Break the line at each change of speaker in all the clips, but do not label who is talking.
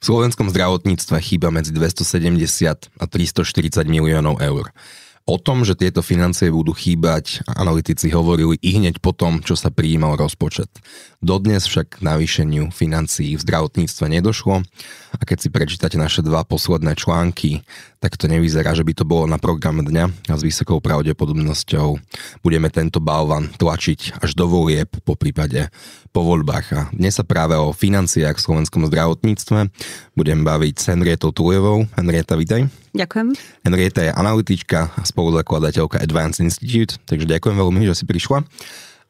V slovenskom zdravotníctve chýba medzi 270 a 340 miliónov eur. O tom, že tieto financie budú chýbať, analytici hovorili i hneď po tom, čo sa prijímal rozpočet. Dodnes však k navýšeniu financií v zdravotníctve nedošlo a keď si prečítate naše dva posledné články, tak to nevyzerá, že by to bolo na program dňa a s vysokou pravdepodobnosťou budeme tento balvan tlačiť až do volieb, po prípade po voľbách. A dnes sa práve o financiách v slovenskom zdravotníctve budem baviť s Henrietou Tulejovou. Henrieta, vítaj. Ďakujem. Henrieta je analytička a spoluzakladateľka Advanced Institute, takže ďakujem veľmi, že si prišla.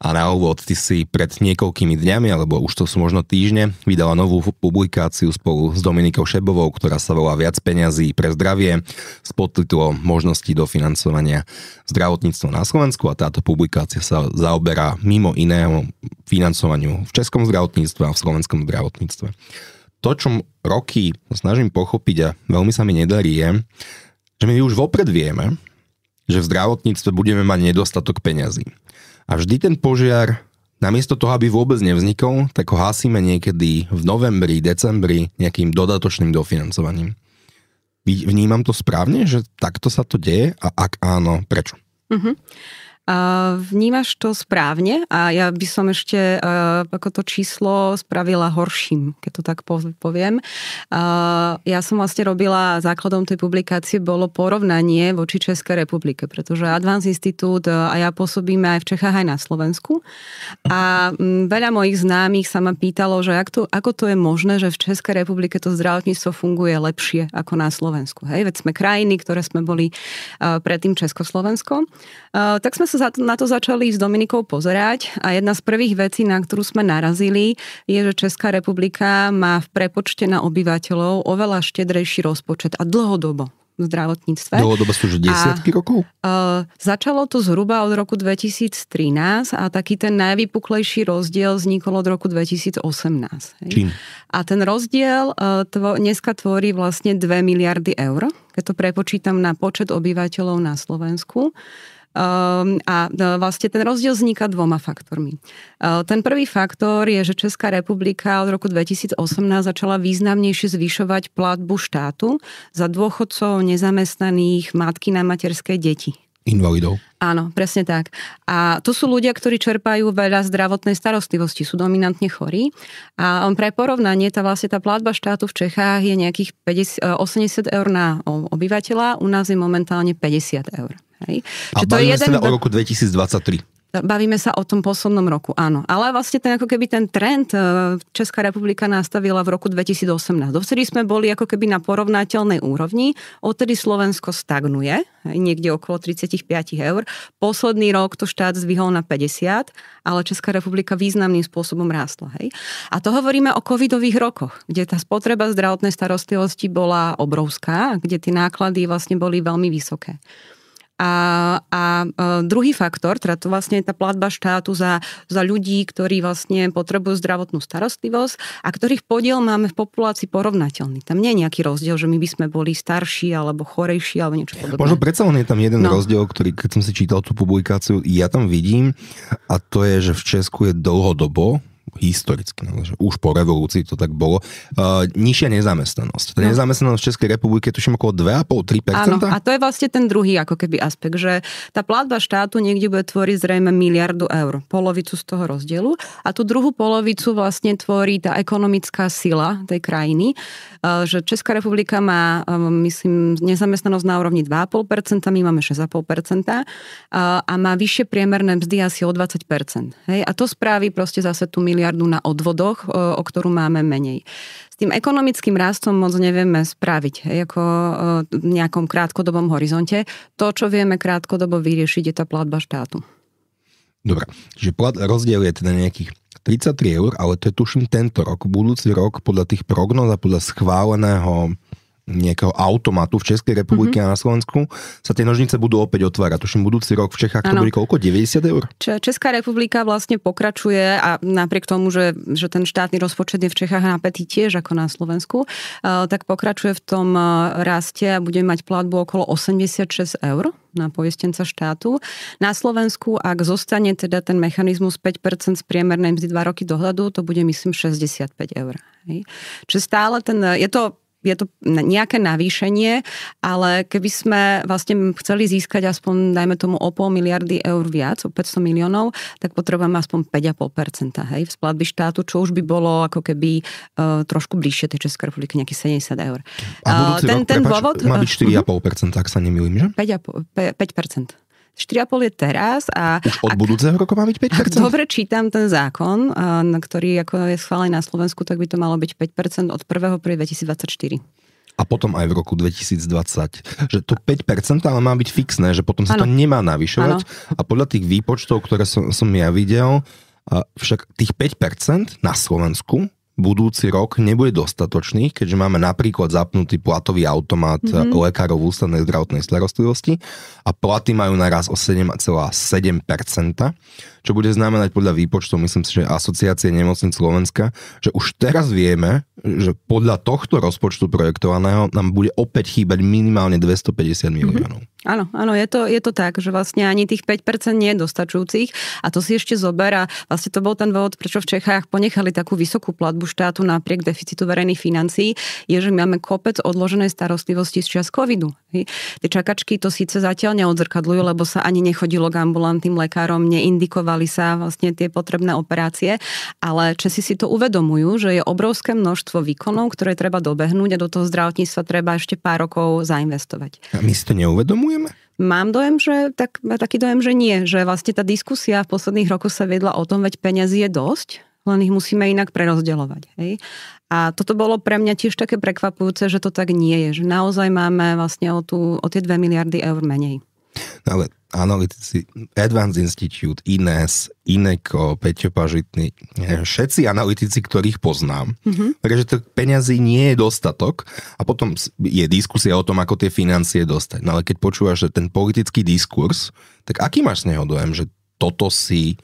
A na úvod, ty si pred niekoľkými dňami, alebo už to sú možno týždne, vydala novú publikáciu spolu s Dominikou Šebovou, ktorá sa volá Viac peňazí pre zdravie s podtitulom Možnosti do financovania zdravotníctva na Slovensku a táto publikácia sa zaoberá mimo iného financovaniu v českom zdravotníctve a v slovenskom zdravotníctve. To, čo roky snažím pochopiť a veľmi sa mi nedarí, je, že my už vopred vieme, že v zdravotníctve budeme mať nedostatok peňazí. A vždy ten požiar, namiesto toho, aby vôbec nevznikol, tak ho hasíme niekedy v novembri, decembri nejakým dodatočným dofinancovaním. Vnímam to správne, že takto sa to deje a ak áno, prečo?
Uh-huh. Vnímaš to správne a ja by som ešte e, ako to číslo spravila horším, keď to tak poviem. E, ja som vlastne robila, základom tej publikácie bolo porovnanie voči Českej republike, pretože Advance Institute e, a ja pôsobíme aj v Čechách, aj na Slovensku. A veľa mojich známych sa ma pýtalo, že jak to, ako to je možné, že v Českej republike to zdravotníctvo funguje lepšie ako na Slovensku. Hej, veď sme krajiny, ktoré sme boli predtým Československo. Tak sme sa sme na to začali s Dominikou pozerať a jedna z prvých vecí, na ktorú sme narazili, je, že Česká republika má v prepočte na obyvateľov oveľa štedrejší rozpočet a dlhodobo v zdravotníctve. Dlhodobo sú už desiatky a, rokov? Uh, začalo to zhruba od roku 2013 a taký ten najvypuklejší rozdiel vznikol od roku 2018. Hej. Čím? A ten rozdiel uh, tvo, dneska tvorí vlastne 2 miliardy eur, keď to prepočítam na počet obyvateľov na Slovensku. Ehm, a e, vlastne ten rozdiel vzniká dvoma faktormi. E, ten prvý faktor je, že Česká republika od roku 2018 začala významnejšie zvyšovať platbu štátu za dôchodcov, nezamestnaných, matky na materské deti. Invalidov. Áno, presne tak. A to sú ľudia, ktorí čerpajú veľa zdravotnej starostlivosti, sú dominantne chorí. A pre porovnanie, tá vlastne tá platba štátu v Čechách je nejakých 50, 80 e, eur na obyvateľa, u nás je momentálne 50 eur. Hej? A Čiže to je jeden... Teda o roku
2023.
No, bavíme sa o tom poslednom roku, áno. Ale vlastne ten, ako keby ten trend e, Česká republika nastavila v roku 2018. Dovtedy sme boli ako keby na porovnateľnej úrovni, odtedy Slovensko stagnuje, niekde okolo 35 eur. Posledný rok to štát zvyhol na 50, ale Česká republika významným spôsobom rástla. Hej. A to hovoríme o covidových rokoch, kde tá spotreba zdravotnej starostlivosti bola obrovská, kde tie náklady vlastne boli veľmi vysoké. A, a e, druhý faktor, teda to vlastne je tá platba štátu za, za ľudí, ktorí vlastne potrebujú zdravotnú starostlivosť a ktorých podiel máme v populácii porovnateľný. Tam nie je nejaký rozdiel, že my by sme boli starší alebo chorejší alebo niečo podobné. Možno
predsa len je tam jeden no. rozdiel, ktorý keď som si čítal tú publikáciu, ja tam vidím a to je, že v Česku je dlhodobo historicky, no, že už po revolúcii to tak bolo, uh, nižšia nezamestnanosť. no. nezamestnanosť v Českej republike tuším okolo 2,5-3%. Áno,
a to je vlastne ten druhý ako keby aspekt, že tá platba štátu niekde bude tvoriť zrejme miliardu eur, polovicu z toho rozdielu a tú druhú polovicu vlastne tvorí tá ekonomická sila tej krajiny, uh, že Česká republika má, uh, myslím, nezamestnanosť na úrovni 2,5%, my máme 6,5% uh, a má vyššie priemerné mzdy asi o 20%. Hej? A to spraví proste zase tú miliardu miliardu na odvodoch, e, o ktorú máme menej. S tým ekonomickým rastom moc nevieme spraviť hej, ako e, v nejakom krátkodobom horizonte. To, čo vieme krátkodobo vyriešiť, je tá platba štátu.
Dobre, čiže plat, rozdiel je teda nejakých 33 eur, ale to je tuším tento rok, budúci rok podľa tých prognoz a podľa schváleného nejakého automatu v Českej republike mm-hmm. a na Slovensku sa tie nožnice budú opäť otvárať. Tuším, budúci rok v Čechách to bude koľko? 90 eur?
Česká republika vlastne pokračuje a napriek tomu, že, že ten štátny rozpočet je v Čechách napätý tiež ako na Slovensku, eh, tak pokračuje v tom eh, raste a bude mať platbu okolo 86 eur na poistenca štátu. Na Slovensku, ak zostane teda ten mechanizmus 5% z priemernej mzdy 2 roky dohľadu, to bude myslím 65 eur. Hej. Čiže stále ten, je to je to nejaké navýšenie, ale keby sme vlastne chceli získať aspoň, dajme tomu, o pol miliardy eur viac, o 500 miliónov, tak potrebujeme aspoň 5,5% hej, v splatby štátu, čo už by bolo ako keby uh, trošku bližšie tej Českej republiky, nejakých 70 eur. A budúci uh, ten, rok, ten prepáč, dôvod, má byť
4,5%, uh, ak sa nemýlim, že?
5%. 5%. 4,5 je teraz. A, Už
od ak, budúceho roku má byť
5%? Dobre čítam ten zákon, na ktorý ako je schválený na Slovensku, tak by to malo byť 5% od 1. pri 2024
a potom aj v roku 2020. Že to 5% ale má byť fixné, že potom sa ano. to nemá navyšovať. Ano. A podľa tých výpočtov, ktoré som, som ja videl, však tých 5% na Slovensku budúci rok nebude dostatočný, keďže máme napríklad zapnutý platový automat mm-hmm. lekárov v ústavnej zdravotnej starostlivosti a platy majú naraz o 7,7%, čo bude znamenať podľa výpočtu, myslím si, že asociácie nemocnic Slovenska, že už teraz vieme, že podľa tohto rozpočtu projektovaného nám bude opäť chýbať minimálne 250 miliónov.
Mm-hmm. Áno, áno, je to, je to tak, že vlastne ani tých 5% nie je dostačujúcich a to si ešte zoberá. Vlastne to bol ten dôvod, prečo v Čechách ponechali takú vysokú platbu štátu napriek deficitu verejných financií, je, že máme kopec odloženej starostlivosti z čas covidu. Tie čakačky to síce zatiaľ neodzrkadľujú, lebo sa ani nechodilo k ambulantným lekárom, neindikovali sa vlastne tie potrebné operácie, ale Česi si to uvedomujú, že je obrovské množstvo výkonov, ktoré treba dobehnúť a do toho zdravotníctva treba ešte pár rokov zainvestovať.
A my si to neuvedomujú? uvedomujeme?
Mám dojem, že tak, taký dojem, že nie, že vlastne tá diskusia v posledných rokoch sa vedla o tom, veď peniazy je dosť, len ich musíme inak prerozdeľovať. Hej? A toto bolo pre mňa tiež také prekvapujúce, že to tak nie je, že naozaj máme vlastne o, tú, o tie 2 miliardy eur menej.
No ale analytici Advanced Institute, INES, INECO, Peťo Pažitný, eh, všetci analytici, ktorých poznám. Mm-hmm. Takže to peňazí nie je dostatok a potom je diskusia o tom, ako tie financie dostať. No ale keď počúvaš že ten politický diskurs, tak aký máš z neho dojem, že toto si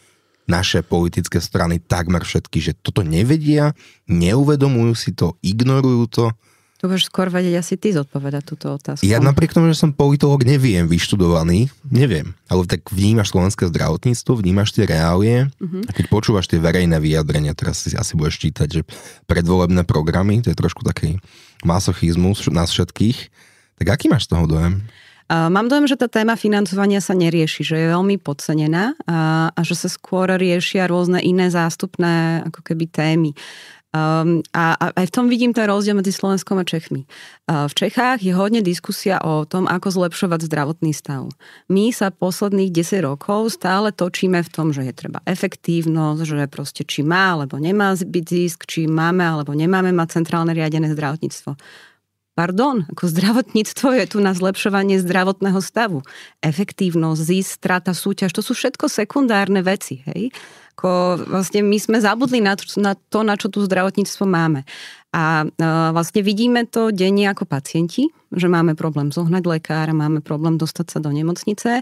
naše politické strany takmer všetky, že toto nevedia, neuvedomujú si to, ignorujú to.
Tu budeš skôr vedieť asi ty zodpovedať túto otázku. Ja napriek
tomu, že som politolog, neviem, vyštudovaný, neviem. Ale tak vnímaš slovenské zdravotníctvo, vnímaš tie reálie uh-huh. a keď počúvaš tie verejné vyjadrenia, teraz si asi budeš čítať, že predvolebné programy, to je trošku taký masochizmus nás všetkých, tak aký máš z toho dojem?
Mám dojem, že tá téma financovania sa nerieši, že je veľmi podcenená a, a že sa skôr riešia rôzne iné zástupné ako keby témy. Um, a, a aj v tom vidím ten rozdiel medzi Slovenskom a Čechmi. Uh, v Čechách je hodne diskusia o tom, ako zlepšovať zdravotný stav. My sa posledných 10 rokov stále točíme v tom, že je treba efektívnosť, že proste či má alebo nemá byť zisk, či máme alebo nemáme mať centrálne riadené zdravotníctvo. Pardon, ako zdravotníctvo je tu na zlepšovanie zdravotného stavu. Efektívnosť, zisk, strata, súťaž, to sú všetko sekundárne veci. Hej? Ako vlastne my sme zabudli na to, na to, na čo tu zdravotníctvo máme. A e, vlastne vidíme to denne ako pacienti, že máme problém zohnať lekára, máme problém dostať sa do nemocnice. E,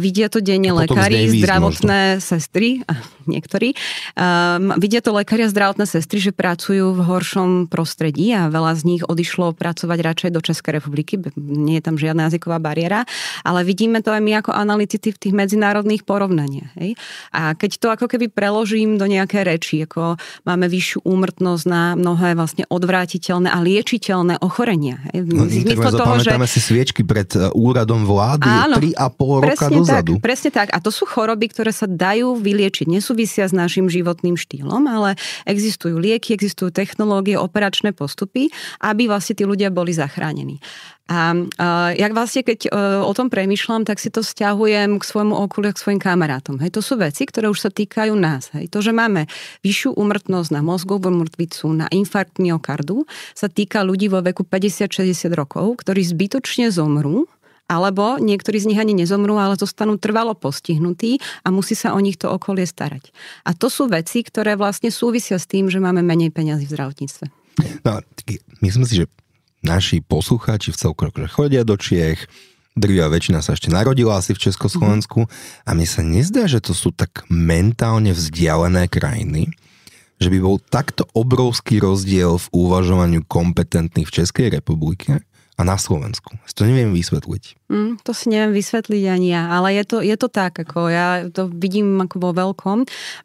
vidia to denne lekári, zdravotné možno. sestry, niektorí. E, vidia to lekári a zdravotné sestry, že pracujú v horšom prostredí a veľa z nich odišlo pracovať radšej do Českej republiky. Nie je tam žiadna jazyková bariéra, ale vidíme to aj my ako analytici v tých medzinárodných porovnaniach. Hej? A keď to ako keby preložím do nejaké reči, ako máme vyššiu úmrtnosť na mnohé vlastne absolútne odvrátiteľné a liečiteľné ochorenia. Hej. No, toho, že...
si sviečky pred e, úradom vlády Áno, 3,5 roka dozadu. Tak,
presne tak. A to sú choroby, ktoré sa dajú vyliečiť. Nesúvisia s našim životným štýlom, ale existujú lieky, existujú technológie, operačné postupy, aby vlastne tí ľudia boli zachránení. A uh, jak vlastne, keď uh, o tom premyšľam, tak si to stiahujem k svojmu okoliu, k svojim kamarátom. Hej, to sú veci, ktoré už sa týkajú nás. Hej, to, že máme vyššiu umrtnosť na mozgovú mŕtvicu, na infarkt myokardu, sa týka ľudí vo veku 50-60 rokov, ktorí zbytočne zomrú alebo niektorí z nich ani nezomrú, ale zostanú trvalo postihnutí a musí sa o nich to okolie starať. A to sú veci, ktoré vlastne súvisia s tým, že máme menej peniazy v zdravotníctve.
No, my sme si, že naši poslucháči v celku chodia do Čiech, Druhá väčšina sa ešte narodila asi v Československu mhm. a mne sa nezdá, že to sú tak mentálne vzdialené krajiny, že by bol takto obrovský rozdiel v uvažovaniu kompetentných v Českej republike a na Slovensku. Si to neviem vysvetliť.
Mm, to si neviem vysvetliť ani ja, ale je to, je to tak, ako ja to vidím ako vo veľkom.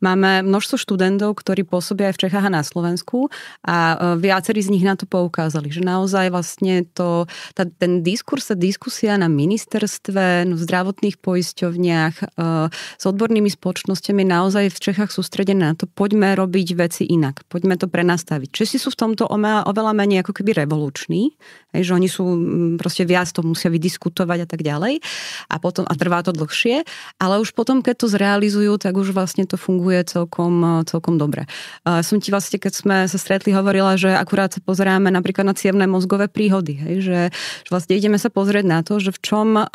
Máme množstvo študentov, ktorí pôsobia aj v Čechách a na Slovensku a e, viacerí z nich na to poukázali, že naozaj vlastne to, tá, ten diskurs, tá diskusia na ministerstve, v no, zdravotných poisťovniach e, s odbornými spoločnosťami naozaj v Čechách sústredené na to, poďme robiť veci inak, poďme to prenastaviť. Česi sú v tomto oveľa menej ako keby revoluční, Hej, že oni sú mm, proste viac, to musia vydiskutovať a tak ďalej. A, potom, a trvá to dlhšie, ale už potom, keď to zrealizujú, tak už vlastne to funguje celkom, e, celkom dobre. A som ti vlastne, keď sme sa stretli, hovorila, že akurát sa pozeráme napríklad na cievné mozgové príhody. Hej, že, že vlastne ideme sa pozrieť na to, že v čom e,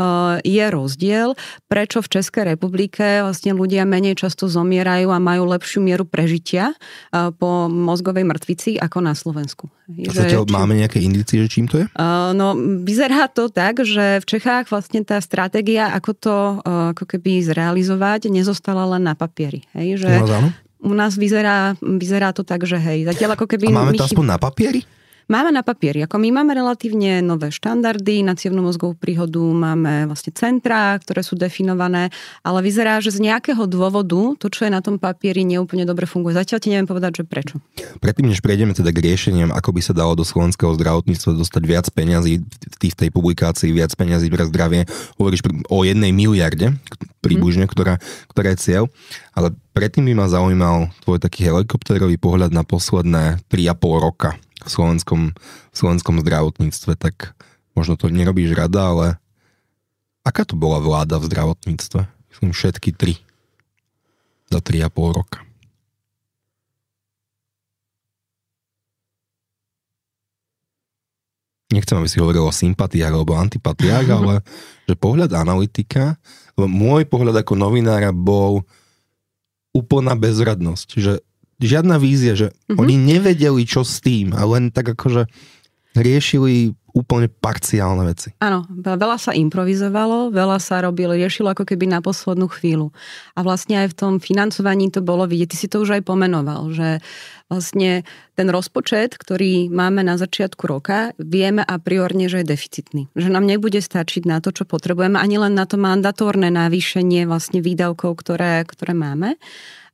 je rozdiel, prečo v Českej republike vlastne ľudia menej často zomierajú a majú lepšiu mieru prežitia e, po mozgovej mŕtvici ako na Slovensku. A zatiaľ či...
máme nejaké indície, že čím to je?
Uh, no, vyzerá to tak, že v Čechách vlastne tá stratégia, ako to uh, ako keby zrealizovať, nezostala len na papieri. Hej? Že no, u nás vyzerá, vyzerá to tak, že hej, zatiaľ ako keby... A máme to aspoň na papieri? Máme na papieri, ako my máme relatívne nové štandardy na cievnú mozgovú príhodu, máme vlastne centrá, ktoré sú definované, ale vyzerá, že z nejakého dôvodu to, čo je na tom papieri, neúplne dobre funguje. Zatiaľ ti neviem povedať, že prečo.
Predtým, než prejdeme teda k riešeniam, ako by sa dalo do slovenského zdravotníctva dostať viac peňazí, v tej publikácii viac peňazí pre zdravie, hovoríš o jednej miliarde príbužne, hmm. ktorá, ktorá je cieľ, ale predtým by ma zaujímal tvoj taký helikopterový pohľad na posledné 3,5 roka v slovenskom, v slovenskom zdravotníctve, tak možno to nerobíš rada, ale aká to bola vláda v zdravotníctve? Myslím všetky tri za tri a pol roka. Nechcem, aby si hovoril o sympatiách alebo antipatiách, ale že pohľad analytika, môj pohľad ako novinára bol úplná bezradnosť, že žiadna vízia, že mm-hmm. oni nevedeli, čo s tým a len tak akože riešili úplne parciálne veci.
Áno, veľa sa improvizovalo, veľa sa robilo, riešilo ako keby na poslednú chvíľu. A vlastne aj v tom financovaní to bolo vidieť, ty si to už aj pomenoval, že vlastne ten rozpočet, ktorý máme na začiatku roka, vieme a priorne, že je deficitný. Že nám nebude stačiť na to, čo potrebujeme, ani len na to mandatórne navýšenie vlastne výdavkov, ktoré, ktoré máme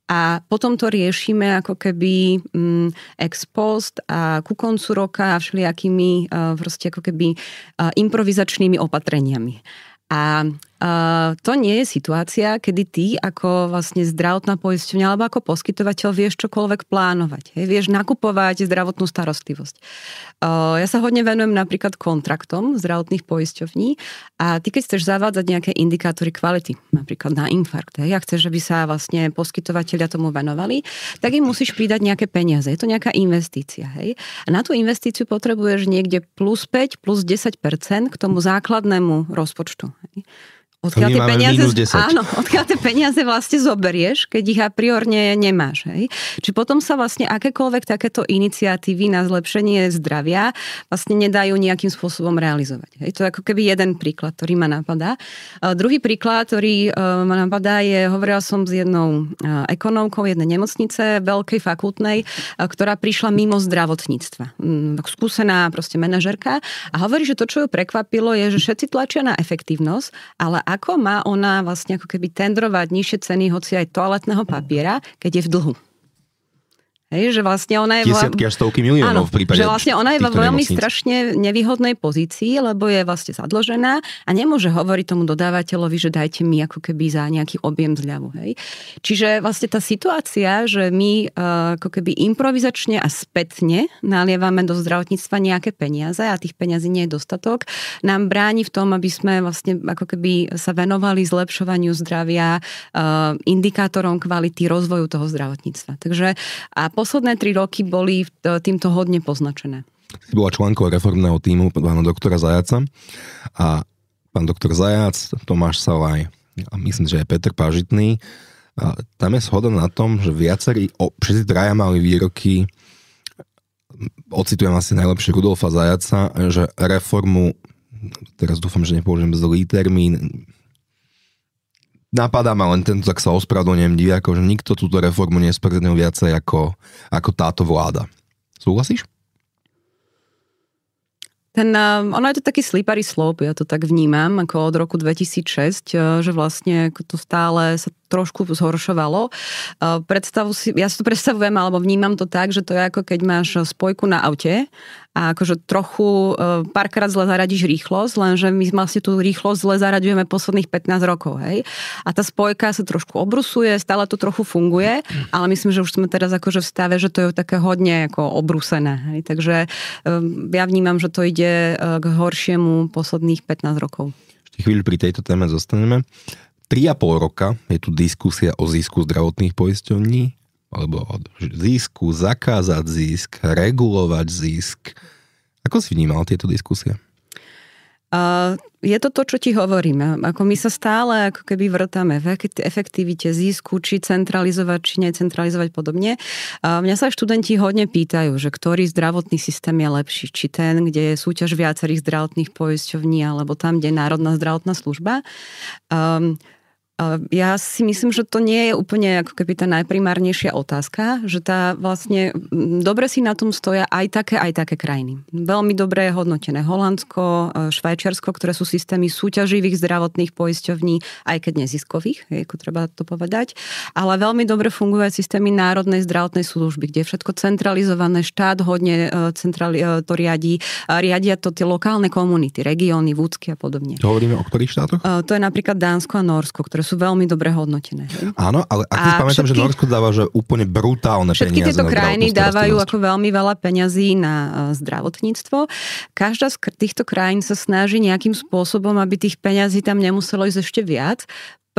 a potom to riešime ako keby mm, ex post a ku koncu roka a všelijakými uh, proste ako keby uh, improvizačnými opatreniami. A uh, to nie je situácia, kedy ty ako vlastne zdravotná poisťovňa alebo ako poskytovateľ vieš čokoľvek plánovať. Hej? Vieš nakupovať zdravotnú starostlivosť. Eh, ja sa hodne venujem napríklad kontraktom zdravotných poisťovní a ty keď chceš zavádzať nejaké indikátory kvality, napríklad na infarkt, Ja chceš, aby sa vlastne poskytovateľia tomu venovali, tak im musíš pridať nejaké peniaze. Je to nejaká investícia. Hej. A na tú investíciu potrebuješ niekde plus 5, plus 10% k tomu základnému rozpočtu. Hej. Odkiaľ tie, peniaze, áno, odkiaľ tie peniaze vlastne zoberieš, keď ich a priorne nemáš. Hej? Či potom sa vlastne akékoľvek takéto iniciatívy na zlepšenie zdravia vlastne nedajú nejakým spôsobom realizovať. Hej? To je ako keby jeden príklad, ktorý ma napadá. A druhý príklad, ktorý e, ma napadá je, hovorila som s jednou e, ekonomkou jednej nemocnice, veľkej fakultnej, e, ktorá prišla mimo zdravotníctva. Mm, skúsená proste manažerka a hovorí, že to, čo ju prekvapilo, je, že všetci tlačia na efektívnosť, ale ako má ona vlastne ako keby tendrovať nižšie ceny, hoci aj toaletného papiera, keď je v dlhu? Hej, že vlastne ona je... Desiatky
až stovky miliónov áno, v prípade že vlastne ona je vo veľmi nemocnic.
strašne nevýhodnej pozícii, lebo je vlastne zadložená a nemôže hovoriť tomu dodávateľovi, že dajte mi ako keby za nejaký objem zľavu. Hej. Čiže vlastne tá situácia, že my eh, ako keby improvizačne a spätne nalievame do zdravotníctva nejaké peniaze a tých peniazí nie je dostatok, nám bráni v tom, aby sme vlastne ako keby sa venovali zlepšovaniu zdravia, eh, indikátorom kvality rozvoju toho zdravotníctva. Takže a posledné tri roky boli e, týmto hodne poznačené.
Si bola členkou reformného týmu pána doktora Zajaca a pán doktor Zajac, Tomáš Salaj a myslím, že aj Peter Pážitný, A tam je shoda na tom, že viacerí, o, všetci traja mali výroky, ocitujem asi najlepšie Rudolfa Zajaca, že reformu, teraz dúfam, že nepoužijem zlý termín, Napadá ma len tento, tak sa ospravedlňujem divákov, že nikto túto reformu nespreznil viacej ako, ako táto vláda. Súhlasíš?
Ten, um, ono je to taký slípary slop, ja to tak vnímam, ako od roku 2006, uh, že vlastne to stále sa trošku zhoršovalo. Uh, predstavu si, ja si to predstavujem, alebo vnímam to tak, že to je ako keď máš spojku na aute a akože trochu e, párkrát zle zaradíš rýchlosť, lenže my vlastne tú rýchlosť zle zaraďujeme posledných 15 rokov, hej. A tá spojka sa trošku obrusuje, stále to trochu funguje, ale myslím, že už sme teraz akože v stave, že to je také hodne ako obrusené, hej. Takže e, ja vnímam, že to ide e, k horšiemu posledných 15 rokov.
Ešte chvíľu pri tejto téme zostaneme. 3,5 roka je tu diskusia o zisku zdravotných poisťovní alebo od získu, zakázať získ, regulovať získ. Ako si vnímal tieto diskusie?
Uh, je to to, čo ti hovorím. Ako my sa stále ako keby vrtame v efektivite získu, či centralizovať, či necentralizovať podobne. Uh, mňa sa študenti hodne pýtajú, že ktorý zdravotný systém je lepší. Či ten, kde je súťaž viacerých zdravotných poisťovní, alebo tam, kde je Národná zdravotná služba. Um, ja si myslím, že to nie je úplne ako keby tá najprimárnejšia otázka, že tá vlastne dobre si na tom stoja aj také, aj také krajiny. Veľmi dobre je hodnotené Holandsko, e, Švajčiarsko, ktoré sú systémy súťaživých zdravotných poisťovní, aj keď neziskových, ako treba to povedať. Ale veľmi dobre aj systémy národnej zdravotnej služby, kde je všetko centralizované, štát hodne e, centrali, e, to riadi, riadia to tie lokálne komunity, regióny, vúcky a podobne.
To hovoríme o ktorých štátoch?
To je napríklad Dánsko a Norsko, ktoré sú veľmi dobre hodnotené. Hej?
Áno, ale ak si pamätám, všetky, že Norsko dáva že úplne brutálne všetky peniaze. Všetky tieto krajiny dávajú ako
veľmi veľa peňazí na eh, zdravotníctvo. Každá z týchto krajín sa snaží nejakým spôsobom, aby tých peňazí tam nemuselo ísť ešte viac,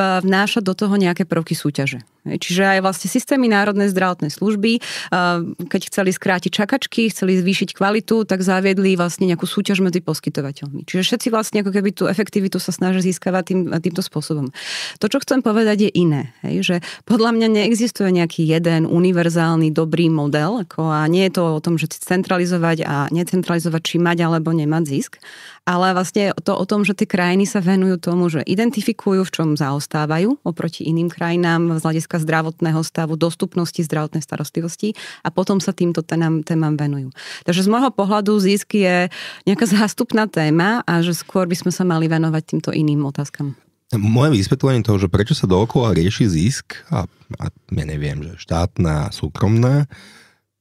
vnáša do toho nejaké prvky súťaže. Čiže aj vlastne systémy národnej zdravotnej služby, eh, keď chceli skrátiť čakačky, chceli zvýšiť kvalitu, tak zaviedli vlastne nejakú súťaž medzi poskytovateľmi. Čiže všetci vlastne ako keby tú efektivitu sa snažia získavať tým, eh, týmto spôsobom. To, čo chcem povedať, je iné. Hej, že podľa mňa neexistuje nejaký jeden univerzálny dobrý model ako a nie je to o tom, že centralizovať a necentralizovať, či mať alebo nemať zisk, ale vlastne to o tom, že tie krajiny sa venujú tomu, že identifikujú, v čom zaostávajú oproti iným krajinám z hľadiska zdravotného stavu, dostupnosti zdravotnej starostlivosti a potom sa týmto témam, témam venujú. Takže z môjho pohľadu zisk je nejaká zástupná téma a že skôr by sme sa mali venovať týmto iným otázkam.
Moje vysvetlenie toho, že prečo sa dookola rieši zisk, a, a ja neviem, že štátna a súkromná,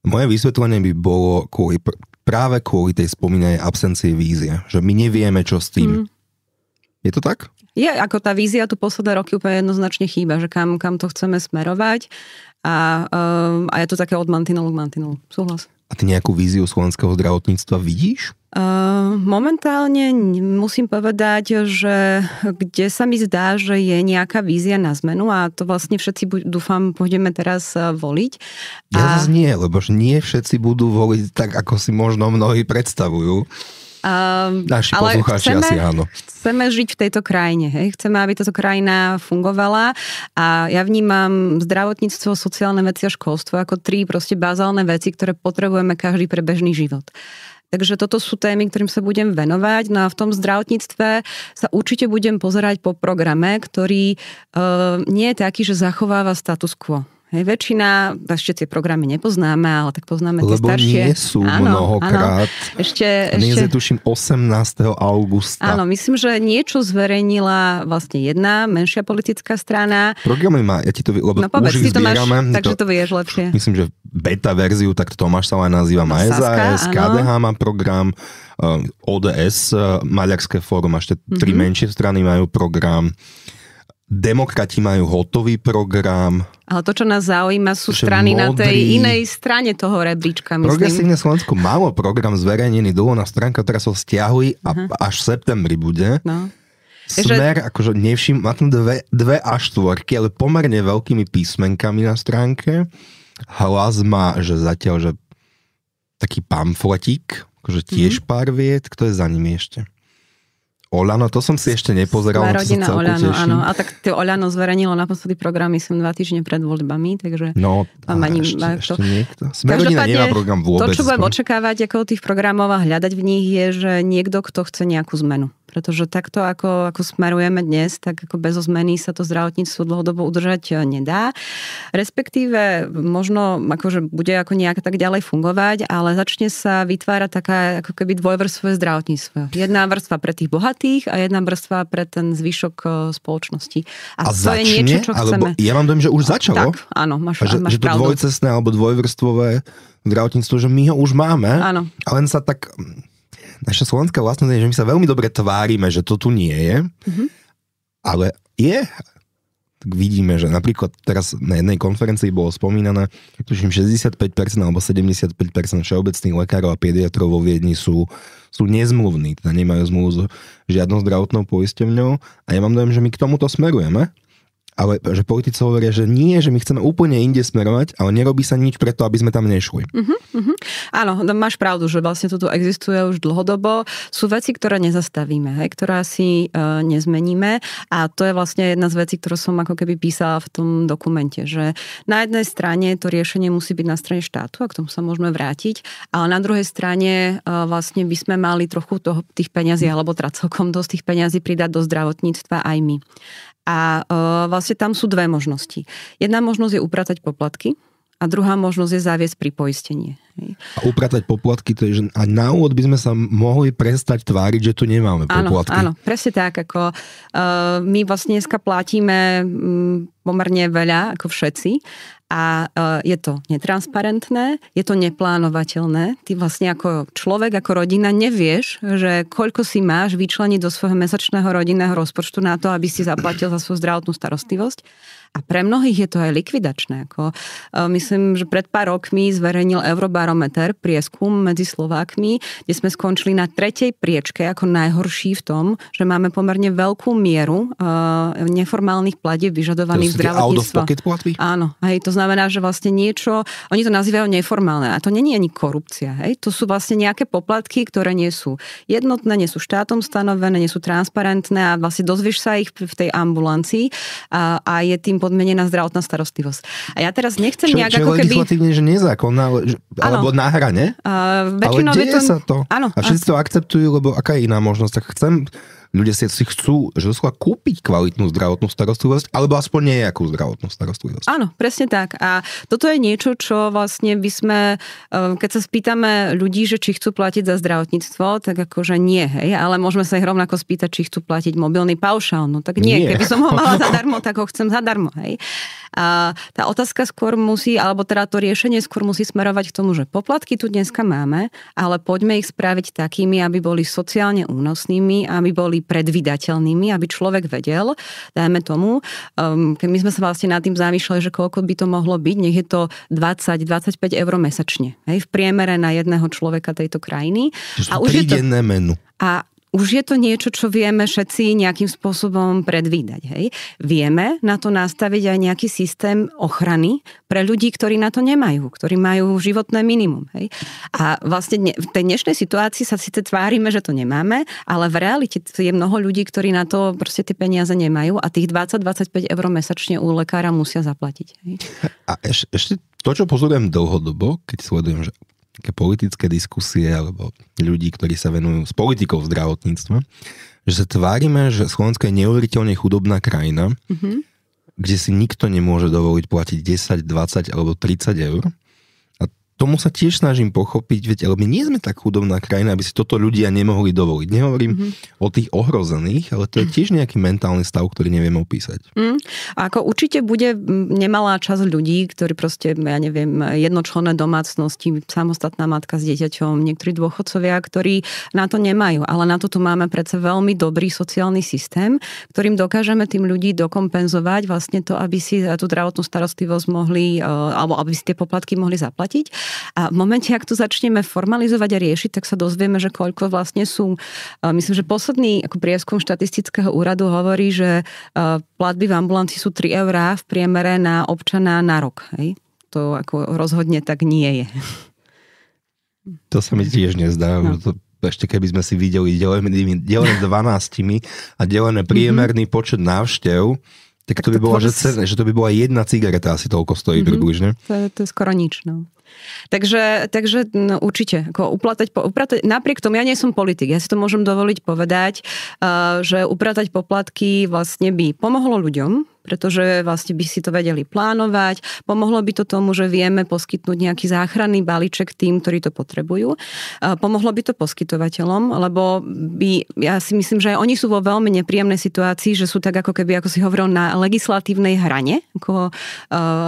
moje vysvetlenie by bolo kvôli, práve kvôli tej spomínanej absencie vízie, že my nevieme, čo s tým. Mm. Je to tak?
Je ako tá vízia tu posledné roky úplne jednoznačne chýba, že kam, kam to chceme smerovať a, um, a je to také od mantinolu k mantinolu. Súhlas.
A ty nejakú víziu slovenského zdravotníctva vidíš?
Eh, momentálne musím povedať, že kde sa mi zdá, že je nejaká vízia na zmenu a to vlastne všetci dúfam pôjdeme teraz eh, voliť.
Ja a... nie, lebo nie všetci budú voliť tak, ako si možno mnohí predstavujú.
Ehm, Naši ale chceme, asi áno. Chceme žiť v tejto krajine, hej? chceme, aby táto krajina fungovala a ja vnímam zdravotníctvo, sociálne veci a školstvo ako tri proste bazálne veci, ktoré potrebujeme každý pre bežný život. Takže toto sú témy, ktorým sa budem venovať. No a v tom zdravotníctve sa určite budem pozerať po programe, ktorý e, nie je taký, že zachováva status quo. Hej, väčšina, tie programy nepoznáme, ale tak poznáme Lebo tie staršie. nie sú áno, mnohokrát. Áno. Ešte, ešte... Nie
tuším 18. augusta.
Áno, myslím, že niečo zverejnila vlastne jedna menšia politická strana.
Programy má, ja ti to, lebo no, povedz, už ich to zbierame. Máš, takže to,
to vieš lepšie.
Myslím, že beta verziu, tak Tomáš sa aj nazýva má SAS, KDH má program, eh, ODS, eh, Maďarské fórum, ešte mm-hmm. tri mhm. menšie strany majú program. Demokrati majú hotový program.
Ale to, čo nás zaujíma, sú Protože strany modrý. na tej inej strane toho rebríčka, myslím. Progresívne
Slovensko malo program zverejnený dlho na stránka, teraz ho stiahuj a uh-huh. až v septembri bude. No. Smer, že... akože nevším, má tam dve, dve až štvorky, ale pomerne veľkými písmenkami na stránke. Hlas má, že zatiaľ, že taký pamfletík, akože tiež mm-hmm. pár viet, kto je za nimi ešte? Olano, to som si ešte nepozeral. Rodina Olano, teším. áno. A
tak to Olano zverejnilo na posledný program, myslím, dva týždne pred voľbami, takže... No, a ani, ešte, to... ešte niekto. Sme rodina nemá program vôbec. To, čo budem no. očakávať ako tých programov a hľadať v nich, je, že niekto, kto chce nejakú zmenu. Pretože takto, ako, ako smerujeme dnes, tak ako bez zmeny sa to zdravotníctvo dlhodobo udržať eh, nedá. Respektíve možno akože bude ako nejak tak ďalej fungovať, ale začne sa vytvárať taká ako keby dvojvrstvové zdravotníctvo. Jedna vrstva pre tých bohatých a jedna vrstva pre ten zvyšok eh, spoločnosti. A, a to začne, je niečo, čo chceme.
Ja mám dojem, že už začalo. Tak, áno, máš, že, máš že to pravdu. dvojcestné alebo dvojvrstvové zdravotníctvo, že my ho už máme, áno. a len sa tak hm, naša slovenská vlastnosť je, že my sa veľmi dobre tvárime, že to tu nie je, mm-hmm. ale je. Tak vidíme, že napríklad teraz na jednej konferencii bolo spomínané, tuším 65% alebo 75% všeobecných lekárov a pediatrov vo Viedni sú, sú nezmluvní, teda nemajú zmluvu s žiadnou zdravotnou poisťovňou a ja mám dojem, že my k tomuto smerujeme ale že politici hovoria, že nie, že my chceme úplne inde smerovať, ale nerobí sa nič preto, aby sme tam nešli. Uh-huh,
uh-huh. Áno, no máš pravdu, že vlastne toto existuje už dlhodobo. Sú veci, ktoré nezastavíme, hej, ktoré si uh, e, nezmeníme a to je vlastne jedna z vecí, ktorú som ako keby písala v tom dokumente, že na jednej strane to riešenie musí byť na strane štátu a k tomu sa môžeme vrátiť, ale na druhej strane uh, vlastne by sme mali trochu toho, tých peňazí alebo teda celkom dosť tých peňazí pridať do zdravotníctva aj my. A e, vlastne tam sú dve možnosti. Jedna možnosť je upratať poplatky, a druhá možnosť je zaviesť pripoistenie.
A upratať poplatky, to je, že aj na úvod by sme sa mohli prestať tváriť, že tu nemáme poplatky. Áno,
áno presne tak, ako uh, my vlastne dneska platíme um, pomerne veľa, ako všetci, a e, je to netransparentné, je to neplánovateľné. Ty vlastne ako človek, ako rodina nevieš, že koľko si máš vyčleniť do svojho mesačného rodinného rozpočtu na to, aby si zaplatil za svoju zdravotnú starostlivosť. A pre mnohých je to aj likvidačné. Ako, e, myslím, že pred pár rokmi zverejnil Eurobarometer prieskum medzi Slovákmi, kde sme skončili na tretej priečke ako najhorší v tom, že máme pomerne veľkú mieru e, neformálnych platieb vyžadovaných zdravotníctva. Áno, hej, to znamená, že vlastne niečo, oni to nazývajú neformálne a to není ani korupcia. Hej? To sú vlastne nejaké poplatky, ktoré nie sú jednotné, nie sú štátom stanovené, nie sú transparentné a vlastne dozvieš sa ich v tej ambulancii a, a je tým podmenená zdravotná starostlivosť. A ja teraz nechcem čo, nejak čo ako keby...
je že nezákonná, alebo na hrane.
Uh, ale deje to... sa to. Ano, A všetci
to akceptujú, lebo aká je iná možnosť. Tak chcem ľudia si, chcú že doslova kúpiť kvalitnú zdravotnú starostlivosť, alebo aspoň nejakú zdravotnú starostlivosť.
Áno, presne tak. A toto je niečo, čo vlastne by sme, eh, keď sa spýtame ľudí, že či chcú platiť za zdravotníctvo, tak akože nie, hej, ale môžeme sa ich rovnako spýtať, či chcú platiť mobilný paušál. No tak nie, nie. keby som ho mala zadarmo, tak ho chcem zadarmo, hej. A tá otázka skôr musí, alebo teda to riešenie skôr musí smerovať k tomu, že poplatky tu dneska máme, ale poďme ich spraviť takými, aby boli sociálne únosnými, aby boli boli predvydateľnými, aby človek vedel, dajme tomu, um, keď my sme sa vlastne nad tým zamýšľali, že koľko by to mohlo byť, nech je to 20-25 eur mesačne, hej, v priemere na jedného človeka tejto krajiny. To a už je to, menu. A už je to niečo, čo vieme všetci nejakým spôsobom predvídať. Hej? Vieme na to nastaviť aj nejaký systém ochrany pre ľudí, ktorí na to nemajú, ktorí majú životné minimum. Hej? A vlastne v tej dnešnej situácii sa síce tvárime, že to nemáme, ale v realite je mnoho ľudí, ktorí na to proste tie peniaze nemajú a tých 20-25 eur mesačne u lekára musia zaplatiť. Hej?
A ešte to, čo pozorujem dlhodobo, keď sledujem, že také politické diskusie alebo ľudí, ktorí sa venujú s politikou zdravotníctva, že sa tvárime, že Slovensko je neuveriteľne chudobná krajina, mm-hmm. kde si nikto nemôže dovoliť platiť 10, 20 alebo 30 eur tomu sa tiež snažím pochopiť, veď, lebo my nie sme tak chudobná krajina, aby si toto ľudia nemohli dovoliť. Nehovorím mm-hmm. o tých ohrozených, ale to je tiež nejaký mentálny stav, ktorý neviem opísať.
Mm. A ako určite bude nemalá časť ľudí, ktorí proste, ja neviem, jednočlenné domácnosti, samostatná matka s dieťaťom, niektorí dôchodcovia, ktorí na to nemajú, ale na to tu máme predsa veľmi dobrý sociálny systém, ktorým dokážeme tým ľudí dokompenzovať vlastne to, aby si tú zdravotnú starostlivosť mohli, e, alebo aby si tie poplatky mohli zaplatiť. A v momente, ak to začneme formalizovať a riešiť, tak sa dozvieme, že koľko vlastne sú, e, myslím, že posledný ako prieskum štatistického úradu hovorí, že e, platby v ambulanci sú 3 eurá v priemere na občana na rok. Hej? To ako rozhodne tak nie je.
To sa mi tiež nezdá. No. To, ešte keby sme si videli delené, delené 12 a delené mhm. priemerný mm-hmm. počet návštev, tak, tak to by bolo, že, že to by bola jedna cigareta asi toľko stojí mm-hmm. približne.
To, to je skoro nič, no. Takže, takže no, určite, ako uplatať, upratať, napriek tomu, ja nie som politik, ja si to môžem dovoliť povedať, eh, že upratať poplatky vlastne by pomohlo ľuďom, pretože vlastne by si to vedeli plánovať. Pomohlo by to tomu, že vieme poskytnúť nejaký záchranný balíček tým, ktorí to potrebujú. Pomohlo by to poskytovateľom, lebo by, ja si myslím, že oni sú vo veľmi nepríjemnej situácii, že sú tak ako keby, ako si hovoril, na legislatívnej hrane, ako e,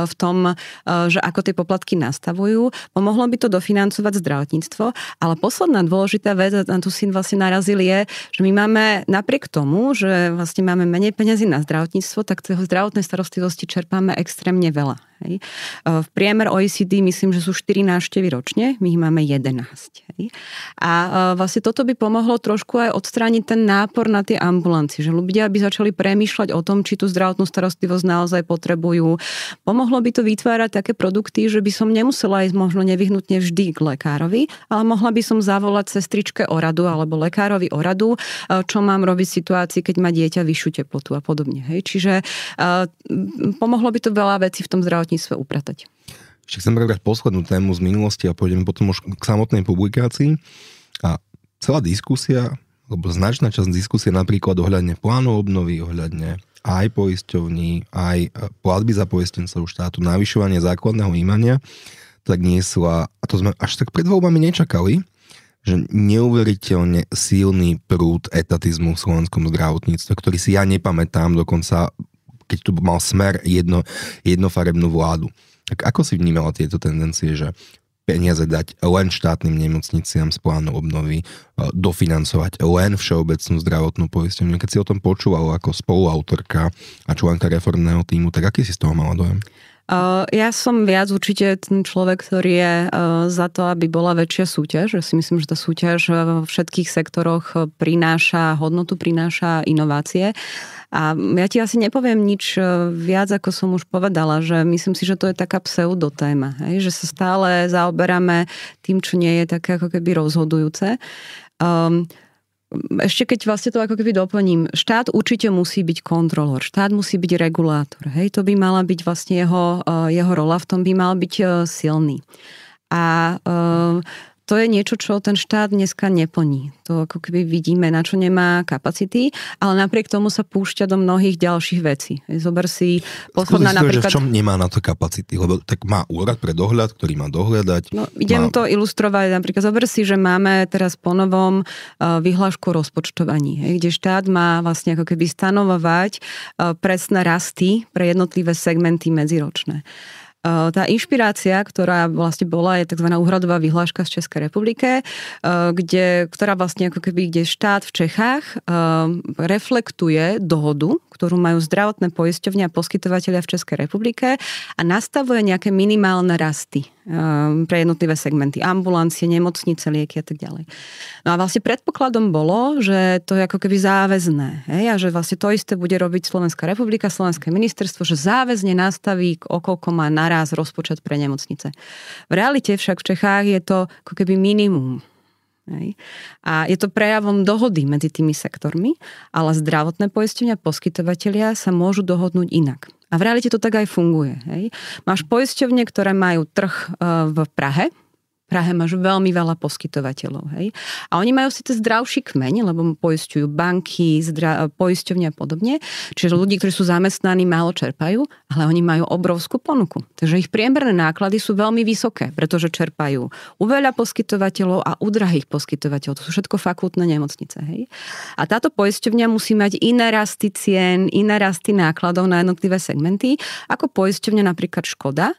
v tom, e, že ako tie poplatky nastavujú. Pomohlo by to dofinancovať zdravotníctvo, ale posledná dôležitá vec, a tu si vlastne narazil, je, že my máme napriek tomu, že vlastne máme menej peniazy na zdravotníctvo, tak toho zdravotnej starostlivosti čerpáme extrémne veľa. Hej. V priemer OECD myslím, že sú 4 návštevy ročne, my ich máme 11. Hej. A vlastne toto by pomohlo trošku aj odstrániť ten nápor na tie ambulanci, že ľudia by začali premýšľať o tom, či tú zdravotnú starostlivosť naozaj potrebujú. Pomohlo by to vytvárať také produkty, že by som nemusela ísť možno nevyhnutne vždy k lekárovi, ale mohla by som zavolať sestričke o radu alebo lekárovi o radu, čo mám robiť v situácii, keď má dieťa vyššiu teplotu a podobne. Hej. Čiže Ehm, pomohlo by to veľa vecí v tom zdravotníctve upratať.
Ešte chcem prebrať poslednú tému z minulosti a pôjdeme potom už k samotnej publikácii. A celá diskusia, alebo značná časť diskusie napríklad ohľadne plánov obnovy, ohľadne aj poisťovní, aj e, platby za poistencov štátu, navyšovanie základného imania, tak niesla, a to sme až tak pred voľbami nečakali, že neuveriteľne silný prúd etatizmu v slovenskom zdravotníctve, ktorý si ja nepamätám dokonca keď tu mal smer jedno, jednofarebnú vládu. Tak ako si vnímala tieto tendencie, že peniaze dať len štátnym nemocniciam z plánu obnovy, e, dofinancovať len všeobecnú zdravotnú poisťovňu. Keď si o tom počúval ako spoluautorka a členka reformného týmu, tak aký si z toho mala dojem?
Eh, ja som viac určite ten človek, ktorý je eh, za to, aby bola väčšia súťaž. Ja si myslím, že tá súťaž eh, vo všetkých sektoroch prináša hodnotu, prináša inovácie. A ja ti asi nepoviem nič viac, ako som už povedala, že myslím si, že to je taká pseudotéma, hej? že sa stále zaoberáme tým, čo nie je také ako keby rozhodujúce. Um, ešte keď vlastne to ako keby doplním, štát určite musí byť kontrolor, štát musí byť regulátor, hej, to by mala byť vlastne jeho, eh, jeho rola, v tom by mal byť eh, silný. A uh, to je niečo, čo ten štát dneska neplní. To ako keby vidíme, na čo nemá kapacity, ale napriek tomu sa púšťa do mnohých ďalších vecí. Zober si poschodná napríklad... Že v čom
nemá na to kapacity? Lebo tak má úrad pre dohľad, ktorý má dohľadať. No, idem
má... to ilustrovať. Napríklad zober si, že máme teraz ponovom e, vyhlášku o rozpočtovaní, kde štát má vlastne ako keby stanovovať e, presné rasty pre jednotlivé segmenty medziročné. Tá inšpirácia, ktorá vlastne bola, je tzv. úhradová vyhláška z Českej republike, kde, ktorá vlastne ako keby, kde štát v Čechách reflektuje dohodu, ktorú majú zdravotné poisťovne a poskytovateľia v Českej republike a nastavuje nejaké minimálne rasty Ehm, pre jednotlivé segmenty, ambulancie, nemocnice, lieky a tak ďalej. No a vlastne predpokladom bolo, že to je ako keby záväzné hej, a že vlastne to isté bude robiť Slovenská republika, Slovenské ministerstvo, že záväzne nastaví, okolko má naraz rozpočet pre nemocnice. V realite však v Čechách je to ako keby minimum. Hej. A je to prejavom dohody medzi tými sektormi, ale zdravotné poistenia, poskytovateľia sa môžu dohodnúť inak. A v realite to tak aj funguje. Hej. Máš poisťovne, ktoré majú trh e, v Prahe, Prahe máš veľmi veľa poskytovateľov. Hej? A oni majú síce zdravší kmeň, lebo poisťujú banky, zdra, poisťovne a podobne. Čiže ľudí, ktorí sú zamestnaní, málo čerpajú, ale oni majú obrovskú ponuku. Takže ich priemerné náklady sú veľmi vysoké, pretože čerpajú u veľa poskytovateľov a u drahých poskytovateľov. To sú všetko fakultné nemocnice. Hej? A táto poisťovňa musí mať iné rasty cien, iné rasty nákladov na jednotlivé segmenty, ako poisťovňa napríklad Škoda,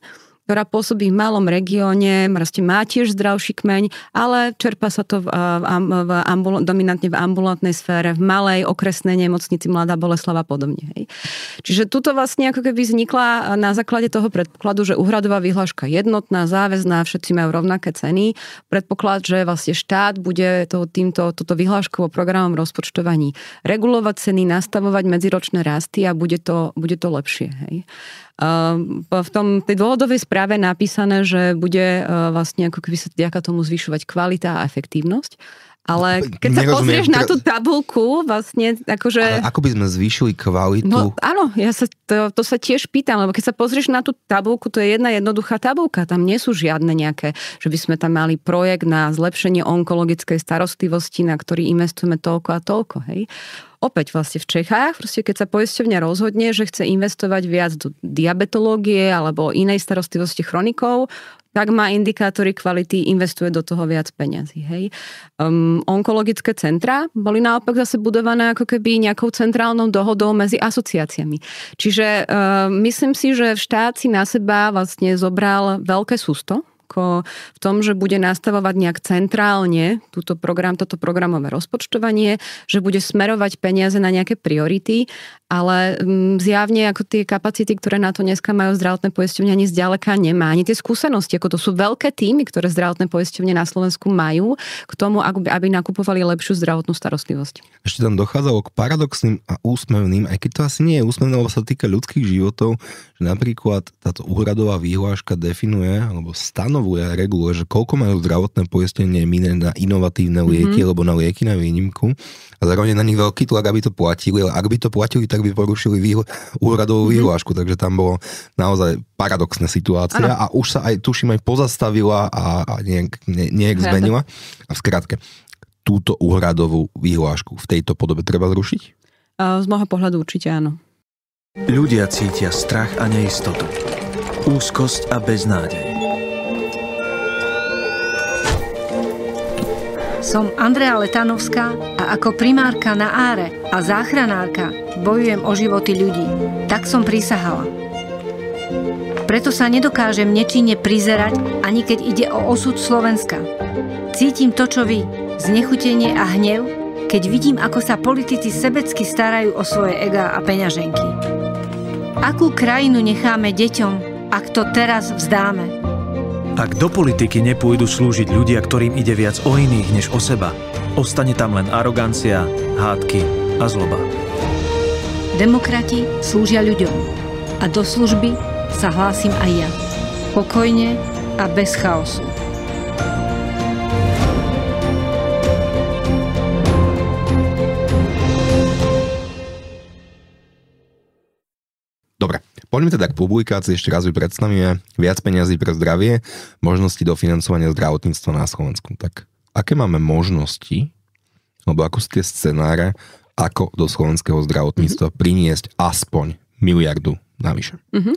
ktorá pôsobí v malom regióne, má tiež zdravší kmeň, ale čerpa sa to v, v ambul- dominantne v ambulantnej sfére, v malej okresnej nemocnici Mladá Boleslava a podobne. Hej. Čiže tuto vlastne ako keby vznikla na základe toho predpokladu, že úhradová vyhláška jednotná, záväzná, všetci majú rovnaké ceny. Predpoklad, že vlastne štát bude to, týmto, toto vyhláškou programom rozpočtovaní regulovať ceny, nastavovať medziročné rasty a bude to, bude to lepšie. Hej. Ehm, v tom, tej dôvodovej správe napísané, že bude eh, vlastne ako keby sa vďaka tomu zvyšovať kvalita a efektívnosť. Ale no, keď sa Nerozumiem, pozrieš na tú tabulku, vlastne akože... Ale
ako by sme zvýšili kvalitu? No
áno, ja sa, to, to sa tiež pýtam, lebo keď sa pozrieš na tú tabulku, to je jedna jednoduchá tabulka, tam nie sú žiadne nejaké, že by sme tam mali projekt na zlepšenie onkologickej starostlivosti, na ktorý investujeme toľko a toľko, hej opäť vlastne v Čechách, proste keď sa poisťovňa rozhodne, že chce investovať viac do diabetológie alebo inej starostlivosti chronikov, tak má indikátory kvality, investuje do toho viac peňazí. Hej. Um, onkologické centra boli naopak zase budované ako keby nejakou centrálnou dohodou medzi asociáciami. Čiže um, myslím si, že štát si na seba vlastne zobral veľké sústo, ako v tom, že bude nastavovať nejak centrálne túto program, toto programové rozpočtovanie, že bude smerovať peniaze na nejaké priority ale mm, zjavne ako tie kapacity, ktoré na to dneska majú zdravotné poisťovne, ani zďaleka nemá. Ani tie skúsenosti, ako to sú veľké týmy, ktoré zdravotné poisťovne na Slovensku majú k tomu, aby nakupovali lepšiu zdravotnú starostlivosť.
Ešte tam dochádzalo k paradoxným a úsmevným, aj keď to asi nie je úsmevné, lebo sa týka ľudských životov, že napríklad táto úhradová výhláška definuje alebo stanovuje a reguluje, že koľko majú zdravotné poistenie minúť na inovatívne mhm. lieky mm-hmm. alebo na lieky na výnimku a zároveň na nich veľký tlak, aby to platili, ale ak by to platili, tak by porušili výhľ- úradovú mm-hmm. takže tam bolo naozaj paradoxná situácia ano. a už sa aj, tuším, aj pozastavila a, a nejak, ne, nejak zmenila. A v skratke, túto úhradovú výhlášku v tejto podobe treba zrušiť?
Z môjho pohľadu určite áno.
Ľudia cítia strach a neistotu, úzkosť a beznádej.
Som Andrea Letanovská a ako primárka na Áre a záchranárka bojujem o životy ľudí. Tak som prisahala. Preto sa nedokážem nečine prizerať, ani keď ide o osud Slovenska. Cítim to, čo vy, znechutenie a hnev, keď vidím, ako sa politici sebecky starajú o svoje ega a peňaženky. Akú krajinu necháme deťom, ak to teraz vzdáme? Ak do politiky nepôjdu slúžiť ľudia, ktorým ide viac o iných než o seba, ostane tam len arogancia, hádky a zloba. Demokrati slúžia ľuďom a do služby sa hlásim aj ja. Pokojne a bez chaosu.
Poďme teda k publikácii, ešte raz ju predstavíme. Viac peniazy pre zdravie, možnosti do financovania zdravotníctva na Slovensku. Tak aké máme možnosti, alebo ako sú tie scenáre, ako do slovenského zdravotníctva mm-hmm. priniesť aspoň miliardu navyše.
Mm-hmm.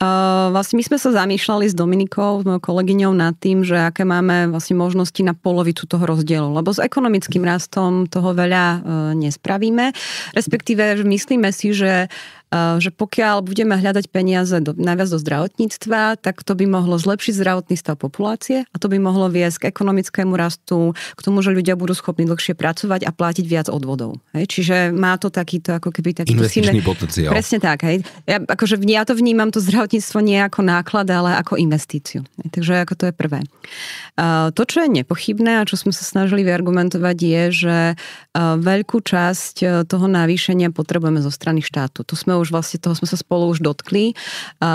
Uh, vlastne my sme sa zamýšľali s Dominikou, s mojou kolegyňou nad tým, že aké máme vlastne možnosti na polovicu toho rozdielu, lebo s ekonomickým rastom toho veľa uh, nespravíme. Respektíve myslíme si, že uh, Ehm, že pokiaľ budeme hľadať peniaze do, najviac do zdravotníctva, tak to by mohlo zlepšiť zdravotný stav populácie a to by mohlo viesť k ekonomickému rastu, k tomu, že ľudia budú schopní dlhšie pracovať a platiť viac odvodov. Hej? Čiže má to takýto ako keby taký investičný silné... potenciál. Presne tak. Hej? Ja, akože, ja to vnímam to zdravotníctvo nie ako náklad, ale ako investíciu. Hej? Takže ako to je prvé. Uh, to, čo je nepochybné a čo sme sa snažili vyargumentovať je, že uh, veľkú časť toho navýšenia potrebujeme zo strany štátu. To sme už vlastne toho sme sa spolu už dotkli a,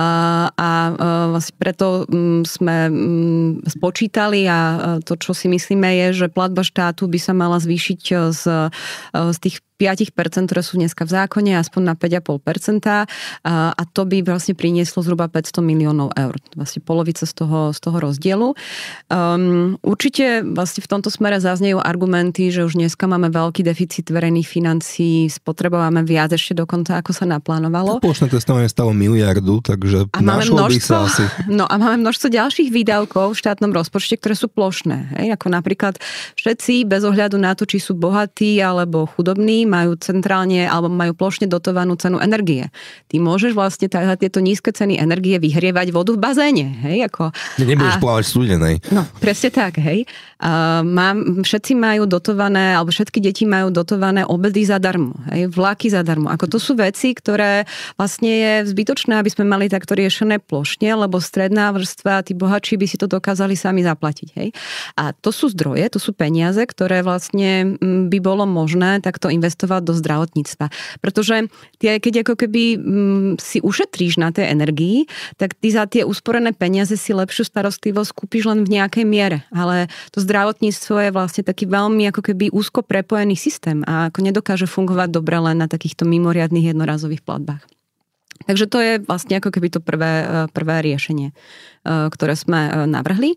a vlastne preto mm, sme mm, spočítali a to, čo si myslíme je, že platba štátu by sa mala zvýšiť e, z, e, z tých 5%, ktoré sú dneska v zákone, aspoň na 5,5% a, a to by vlastne prinieslo zhruba 500 miliónov eur. Vlastne polovica z toho, z toho rozdielu. Um, určite vlastne v tomto smere zaznejú argumenty, že už dneska máme veľký deficit verejných financií, spotrebováme viac ešte dokonca, ako sa naplánovalo.
Spoločné testovanie stalo miliardu, takže a máme množstvo, sa asi.
No a máme množstvo ďalších výdavkov v štátnom rozpočte, ktoré sú plošné. Hej? Ako napríklad všetci, bez ohľadu na to, či sú bohatí alebo chudobní, majú centrálne alebo majú plošne dotovanú cenu energie. Ty môžeš vlastne tá, tieto nízke ceny energie vyhrievať vodu v bazéne. Hej, ako,
Nebudeš a, plávať studenej.
No, presne tak, hej. A mám, všetci majú dotované, alebo všetky deti majú dotované obedy zadarmo, hej, vlaky zadarmo. Ako to sú veci, ktoré vlastne je zbytočné, aby sme mali takto riešené plošne, lebo stredná vrstva, tí bohatší by si to dokázali sami zaplatiť. Hej. A to sú zdroje, to sú peniaze, ktoré vlastne mm, by bolo možné takto investovať investovať do zdravotníctva. Pretože tie, keď ako keby m, mm, si ušetríš na tej energii, tak ty za tie usporené peniaze si lepšiu starostlivosť kúpiš len v nejakej miere. Ale to zdravotníctvo je vlastne taký veľmi ako keby úzko prepojený systém a ako nedokáže fungovať dobre len na takýchto mimoriadných jednorazových platbách. Takže to je vlastne ako keby to prvé, eh, prvé riešenie, eh, ktoré sme eh, navrhli.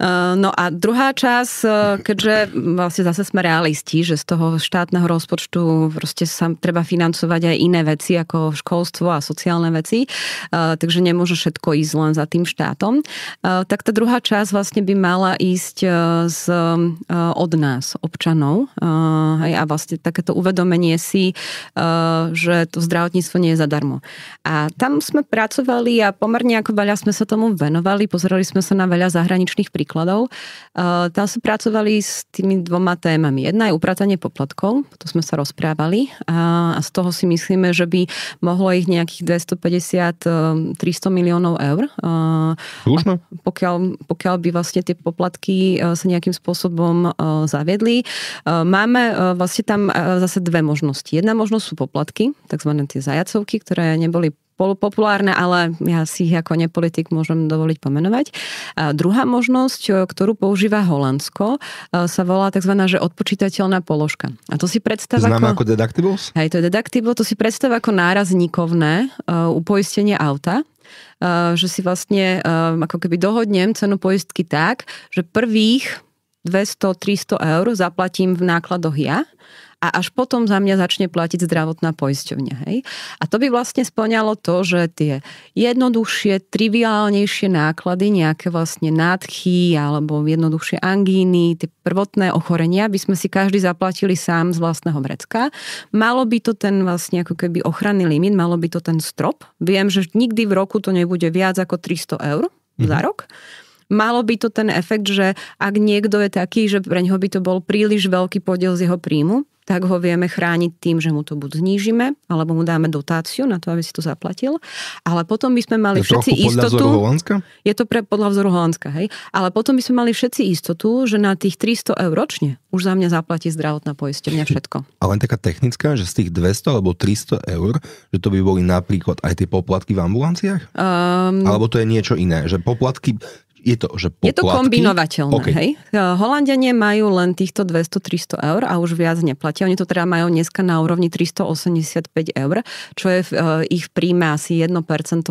Eh, no a druhá čas, eh, keďže vlastne zase sme realisti, že z toho štátneho rozpočtu proste sa treba financovať aj iné veci ako školstvo a sociálne veci, eh, takže nemôže všetko ísť len za tým štátom, tak tá druhá časť vlastne by mala ísť z, od nás, občanov. A vlastne takéto uvedomenie si, že to zdravotníctvo nie je zadarmo. A tam sme pracovali a pomerne ako veľa sme sa tomu venovali, pozerali sme sa na veľa zahraničných príkladov príkladov. E, tam sme pracovali s tými dvoma témami. Jedna je upratanie poplatkov, to sme sa rozprávali a z toho si myslíme, že by mohlo ich nejakých 250-300 e, miliónov eur. E, Slušno. Pokiaľ, pokiaľ by vlastne tie poplatky sa nejakým spôsobom zaviedli. Máme vlastne tam zase dve možnosti. Jedna možnosť sú poplatky, tzv. tie zajacovky, ktoré neboli populárne, ale ja si ich ako nepolitik môžem dovoliť pomenovať. A druhá možnosť, e, ktorú používa Holandsko, e, sa volá tzv. že odpočítateľná položka. A to si predstavá Známe ako, ako deductibles? Hej, to je deductible, to si predstava ako nárazníkovné uh, upoistenie auta, že si vlastne ako keby dohodnem cenu poistky tak, že prvých 200-300 eur zaplatím v nákladoch ja a až potom za mňa začne platiť zdravotná poisťovňa. Hej? A to by vlastne splňalo to, že tie jednoduchšie, triviálnejšie náklady, nejaké vlastne nádchy alebo jednoduchšie angíny, tie prvotné ochorenia by sme si každý zaplatili sám z vlastného vrecka. Malo by to ten vlastne ako keby ochranný limit, malo by to ten strop. Viem, že nikdy v roku to nebude viac ako 300 eur mhm. za rok malo by to ten efekt, že ak niekto je taký, že pre neho by to bol príliš veľký podiel z jeho príjmu, tak ho vieme chrániť tým, že mu to buď znížime, alebo mu dáme dotáciu na to, aby si to zaplatil. Ale potom by sme mali je všetci istotu... Vzoru Holandska? Je to pre, podľa vzoru Holandska, hej. Ale potom by sme mali všetci istotu, že na tých 300 eur ročne už za mňa zaplatí zdravotná poistenia všetko.
A len taká technická, že z tých 200 alebo 300 eur, že to by boli napríklad aj tie poplatky v ambulanciách?
Um... Alebo
to je niečo iné, že poplatky je to, že poplatky... Je to kombinovateľné, okay. hej?
E, Holandianie majú len týchto 200-300 eur a už viac neplatia. Oni to teda majú dneska na úrovni 385 eur, čo je v, e, ich príjme asi 1%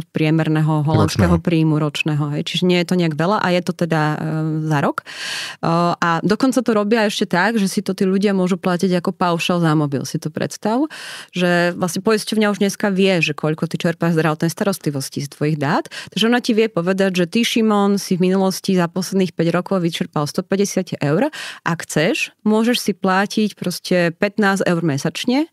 priemerného holandského ročného. príjmu ročného. Hej? Čiže nie je to nejak veľa a je to teda e, za rok. E, a dokonca to robia ešte tak, že si to tí ľudia môžu platiť ako paušal za mobil, si to predstav, že vlastne poisťovňa už dneska vie, že koľko ty čerpáš zdravotnej starostlivosti z tvojich dát, takže ona ti vie povedať, že ty Šimon si v minulosti za posledných 5 rokov vyčerpal 150 eur. Ak chceš, môžeš si platiť proste 15 eur mesačne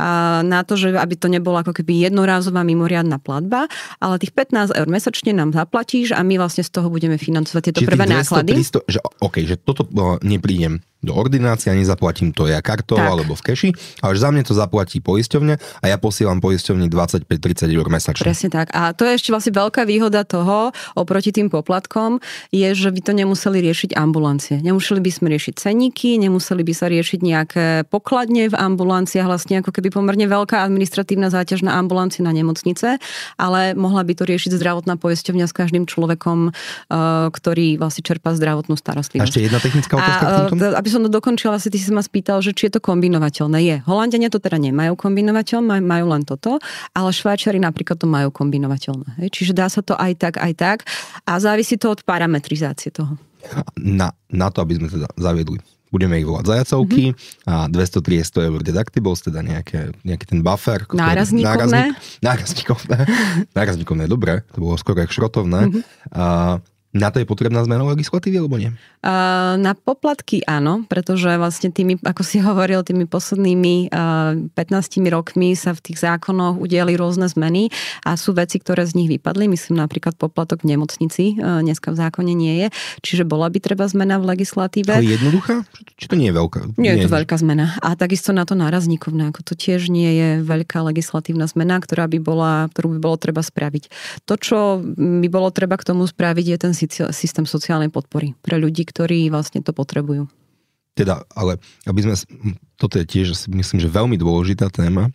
a na to, že aby to nebola ako keby jednorázová mimoriadná platba, ale tých 15 eur mesačne nám zaplatíš a my vlastne z toho budeme financovať tieto Čiže prvé 200, náklady.
300, že, OK, že toto no, neprídem do ordinácie a nezaplatím to ja kartou tak. alebo v keši, ale za mne to zaplatí poisťovne a ja posielam poisťovne 25-30 eur mesačne. Presne
tak. A to je ešte vlastne veľká výhoda toho oproti tým poplatkom, je, že by to nemuseli riešiť ambulancie. Nemuseli by sme riešiť ceníky, nemuseli by sa riešiť nejaké pokladne v ambulanciách, vlastne ako keby pomerne veľká administratívna záťaž na ambulancie na nemocnice, ale mohla by to riešiť zdravotná poisťovňa s každým človekom, eh, ktorý vlastne čerpa zdravotnú starostlivosť. A ešte
jedna technická otázka a,
k by som to dokončila, asi ty si ma spýtal, že či je to kombinovateľné. Je. Holandiania to teda nemajú kombinovateľné, majú len toto, ale Švajčari napríklad to majú kombinovateľné. Hej? Čiže dá sa to aj tak, aj tak a závisí to od parametrizácie toho.
Na, na to, aby sme teda zaviedli budeme ich volať zajacovky mm-hmm. a 200 300 eur deductibles, teda nejaké, nejaký ten buffer. Nárazníkovné. Nárazníkovné. Nárazníkovné, dobre, to bolo skoro jak šrotovné. Mm-hmm. A, na to je potrebná zmena legislatívy, alebo nie?
Uh, na poplatky áno, pretože vlastne tými, ako si hovoril, tými poslednými uh, 15 rokmi sa v tých zákonoch udiali rôzne zmeny a sú veci, ktoré z nich vypadli. Myslím napríklad poplatok v nemocnici, uh, dneska v zákone nie je. Čiže bola by treba zmena v legislatíve. Ale
jednoduchá? Či to nie je veľká? Nie, nie je to veľká
zmena. A takisto na to nárazníkovné, ako to tiež nie je veľká legislatívna zmena, ktorá by bola, ktorú by bolo treba spraviť. To, čo by bolo treba k tomu spraviť, je ten systém sociálnej podpory pre ľudí, ktorí vlastne to potrebujú.
Teda, ale aby sme, toto je tiež myslím, že veľmi dôležitá téma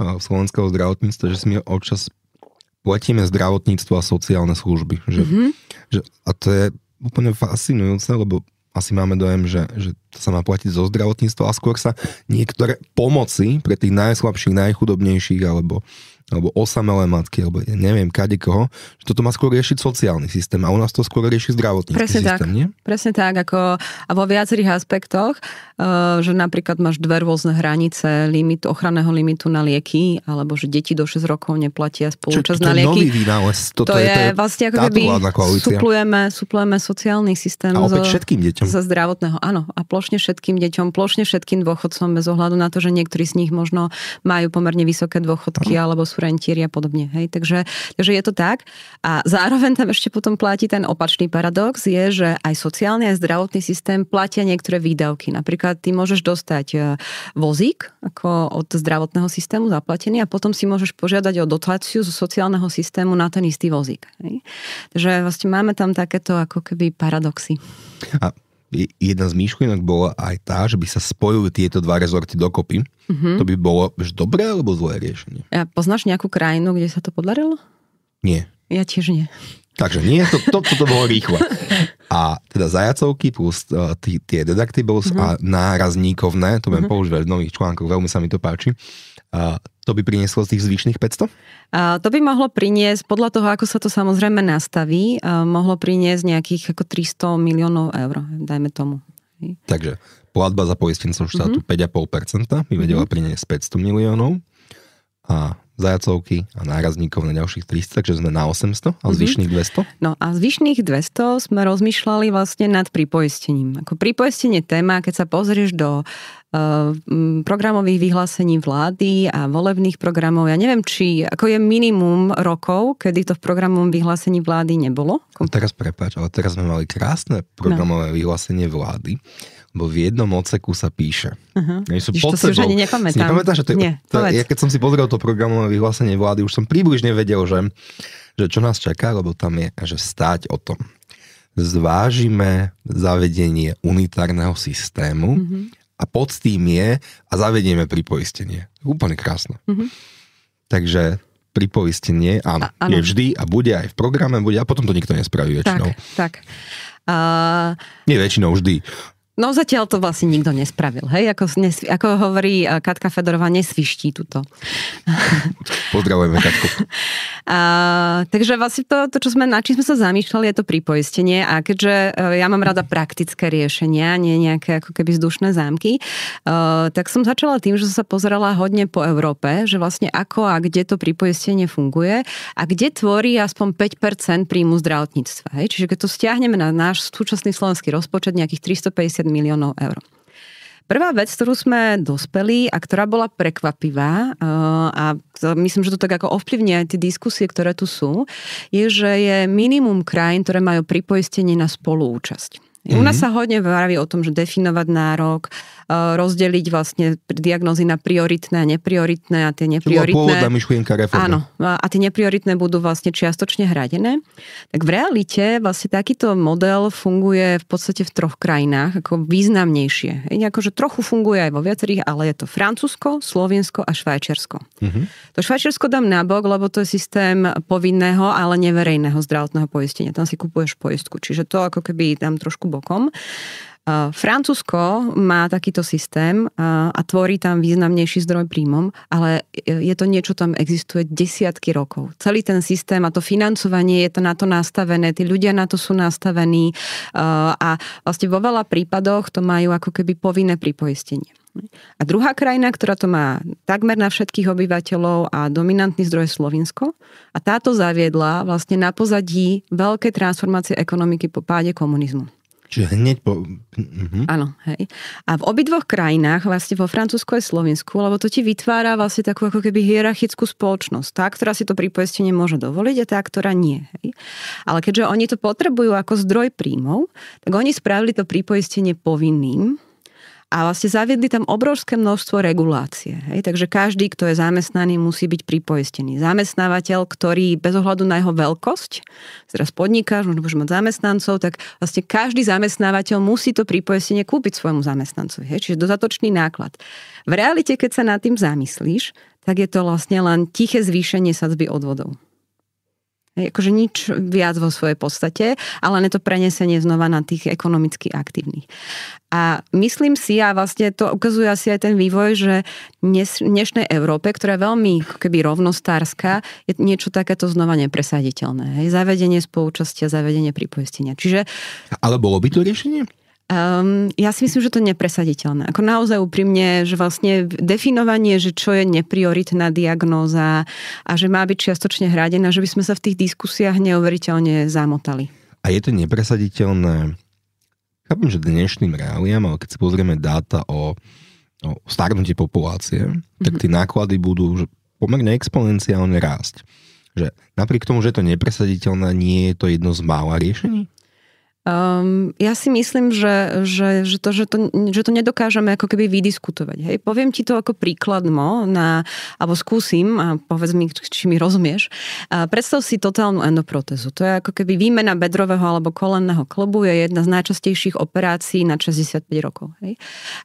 v slovenského zdravotníctva, že si občas platíme zdravotníctvo a sociálne služby. Že, mm-hmm. že, a to je úplne fascinujúce, lebo asi máme dojem, že, že to sa má platiť zo zdravotníctva a skôr sa niektoré pomoci pre tých najslabších, najchudobnejších alebo alebo osamelé matky, alebo ja neviem, kade koho, že toto má skôr riešiť sociálny systém a u nás to skôr rieši zdravotnícky Presne systém, tak. nie?
Presne tak, ako a vo viacerých aspektoch, eh, že napríklad máš dve rôzne hranice limit, ochranného limitu na lieky, alebo že deti do 6 rokov neplatia spolúčasť na lieky. Nový vynález, toto to je, to je vlastne ako keby suplujeme, suplujeme sociálny systém a opäť zo, všetkým deťom. za zdravotného, áno. A plošne všetkým deťom, plošne všetkým dôchodcom bez ohľadu na to, že niektorí z nich možno majú pomerne vysoké dôchodky alebo sú rentieri a podobne. Hej? Takže, takže je to tak. A zároveň tam ešte potom platí ten opačný paradox, je, že aj sociálny, a zdravotný systém platia niektoré výdavky. Napríklad ty môžeš dostať e, vozík ako od zdravotného systému zaplatený a potom si môžeš požiadať o dotáciu zo sociálneho systému na ten istý vozík. Hej? Takže vlastne máme tam takéto ako keby paradoxy.
A jedna z myšlienok bola aj tá, že by sa spojili tieto dva rezorty dokopy. Mm-hmm. To by bolo dobré alebo zlé riešenie.
A poznáš nejakú krajinu, kde sa to podarilo? Nie. Ja tiež nie.
Takže nie, to, to, to, to bolo rýchlo. A teda zajacovky plus e, tie deductibles mm-hmm. a nárazníkovné, to budem mm-hmm. používať v nových článkoch, veľmi sa mi to páči. a, to by prinieslo z tých zvyšných 500?
A to by mohlo priniesť, podľa toho, ako sa to samozrejme nastaví, mohlo priniesť nejakých ako 300 miliónov eur, dajme tomu.
Takže platba za poistencov štátu mm-hmm. 5,5% by vedela mm-hmm. priniesť 500 miliónov a zajacovky a nárazníkov na ďalších 300, takže sme na 800 a mhm. zvyšných
200? No a zvyšných 200 sme rozmýšľali vlastne nad pripoistením. Ako pripoistenie téma, keď sa pozrieš do uh, Eh, programových vyhlásení vlády a volebných programov. Ja neviem, či ako je minimum rokov, kedy to v programovom vyhlásení vlády nebolo.
Kom... No teraz prepáč, ale teraz sme mali krásne no. programové no. vyhlásenie vlády, lebo v jednom odseku sa píše.
Uh-huh. Ja sú Jež, to si už ani nepamätám. Si že to je, Nie,
to, ja keď som si pozrel to programové vyhlásenie vlády, už som približne vedel, že, že čo nás čaká, lebo tam je, že stáť o tom. Zvážime zavedenie unitárneho systému, mm-hmm a pod tým je a zavedieme pripoistenie. Úplne krásne. Mm-hmm. Takže pripoistenie, áno, a, áno, je vždy a bude aj v programe, bude a potom to nikto nespraví väčšinou.
Tak, tak. A...
Nie väčšinou, vždy.
No zatiaľ to vlastne nikto nespravil, hej? Ako, nesv- ako hovorí eh, Katka Fedorová, nesviští túto.
Pozdravujeme Katku.
A, takže vlastne to, to, čo sme, na čím sme sa zamýšľali, je to pripoistenie a keďže eh, ja mám rada praktické riešenia, nie nejaké ako keby vzdušné zámky, a, eh, tak som začala tým, že som sa pozerala hodne po Európe, že vlastne ako a kde to pripoistenie funguje a kde tvorí aspoň 5% príjmu zdravotníctva. Hej? Čiže keď to stiahneme na náš súčasný slovenský rozpočet, nejakých 350 miliónov eur. Prvá vec, ktorú sme dospeli a ktorá bola prekvapivá eh, a myslím, že to tak ako ovplyvňuje tie diskusie, ktoré tu sú, je, že je minimum krajín, ktoré majú pripoistenie na spoluúčasť. Mm-hmm. U nás mhm. sa hodne vraví o tom, že definovať nárok, e, rozdeliť vlastne diagnozy na prioritné a neprioritné a tie neprioritné... Čo
myšlienka Áno,
a tie neprioritné budú vlastne čiastočne hradené. Tak v realite vlastne takýto model funguje v podstate v troch krajinách ako významnejšie. Je že akože trochu funguje aj vo viacerých, ale je to Francúzsko, Slovensko a Švajčiarsko. Mm-hmm. To Švajčiarsko dám nabok, lebo to je systém povinného, ale neverejného zdravotného poistenia. Tam si kupuješ poistku. Čiže to ako keby tam trošku bokom. Uh, Francúzsko má takýto systém uh, a tvorí tam významnejší zdroj príjmom, ale e, je to niečo, tam existuje desiatky rokov. Celý ten systém a to financovanie je to na to nastavené, tí ľudia na to sú nastavení uh, a vlastne vo veľa prípadoch to majú ako keby povinné pripoistenie. A druhá krajina, ktorá to má takmer na všetkých obyvateľov a dominantný zdroj je Slovinsko. A táto zaviedla vlastne na pozadí veľké transformácie ekonomiky po páde komunizmu. Čiže hneď po... Mhm. Áno, hej. A v obidvoch krajinách, vlastne vo Francúzsku a Slovensku, lebo to ti vytvára vlastne takú ako keby hierarchickú spoločnosť. Tá, ktorá si to pripoistenie môže dovoliť a tá, ktorá nie. Hej. Ale keďže oni to potrebujú ako zdroj príjmov, tak oni spravili to pripoistenie povinným, a vlastne zaviedli tam obrovské množstvo regulácie. Hej? Takže každý, kto je zamestnaný, musí byť pripoistený. Zamestnávateľ, ktorý bez ohľadu na jeho veľkosť, teraz podnikáš, môže mať zamestnancov, tak vlastne každý zamestnávateľ musí to pripoistenie kúpiť svojmu zamestnancovi. Hej? Čiže dodatočný náklad. V realite, keď sa nad tým zamyslíš, tak je to vlastne len tiché zvýšenie sadzby odvodov. Akože nič viac vo svojej podstate, ale len to prenesenie znova na tých ekonomicky aktívnych. A myslím si, a vlastne to ukazuje asi aj ten vývoj, že dnes, dnešnej Európe, ktorá je veľmi keby rovnostárska, je niečo takéto znova nepresaditeľné. Hej? Zavedenie spolúčastia, zavedenie pripoistenia. Čiže...
Ale bolo by to riešenie?
Um, ja si myslím, že to je nepresaditeľné. Ako naozaj úprimne, že vlastne definovanie, že čo je neprioritná diagnóza a že má byť čiastočne hradená, že by sme sa v tých diskusiách neuveriteľne zamotali.
A je to nepresaditeľné, chápem, že dnešným reáliam, ale keď si pozrieme dáta o, o starnutí populácie, mm-hmm. tak mhm. tie náklady budú pomerne exponenciálne rásť. Že napriek tomu, že je to nepresaditeľné, nie je to jedno z mála riešení?
Um, ja si myslím, že, že, že, to, že, to, že to nedokážeme ako keby vydiskutovať. Hej? Poviem ti to ako mo, na, alebo skúsim a povedz mi, či mi rozumieš. Uh, predstav si totálnu endoprotezu. To je ako keby výmena bedrového alebo kolenného klobu je jedna z najčastejších operácií na 65 rokov. Hej?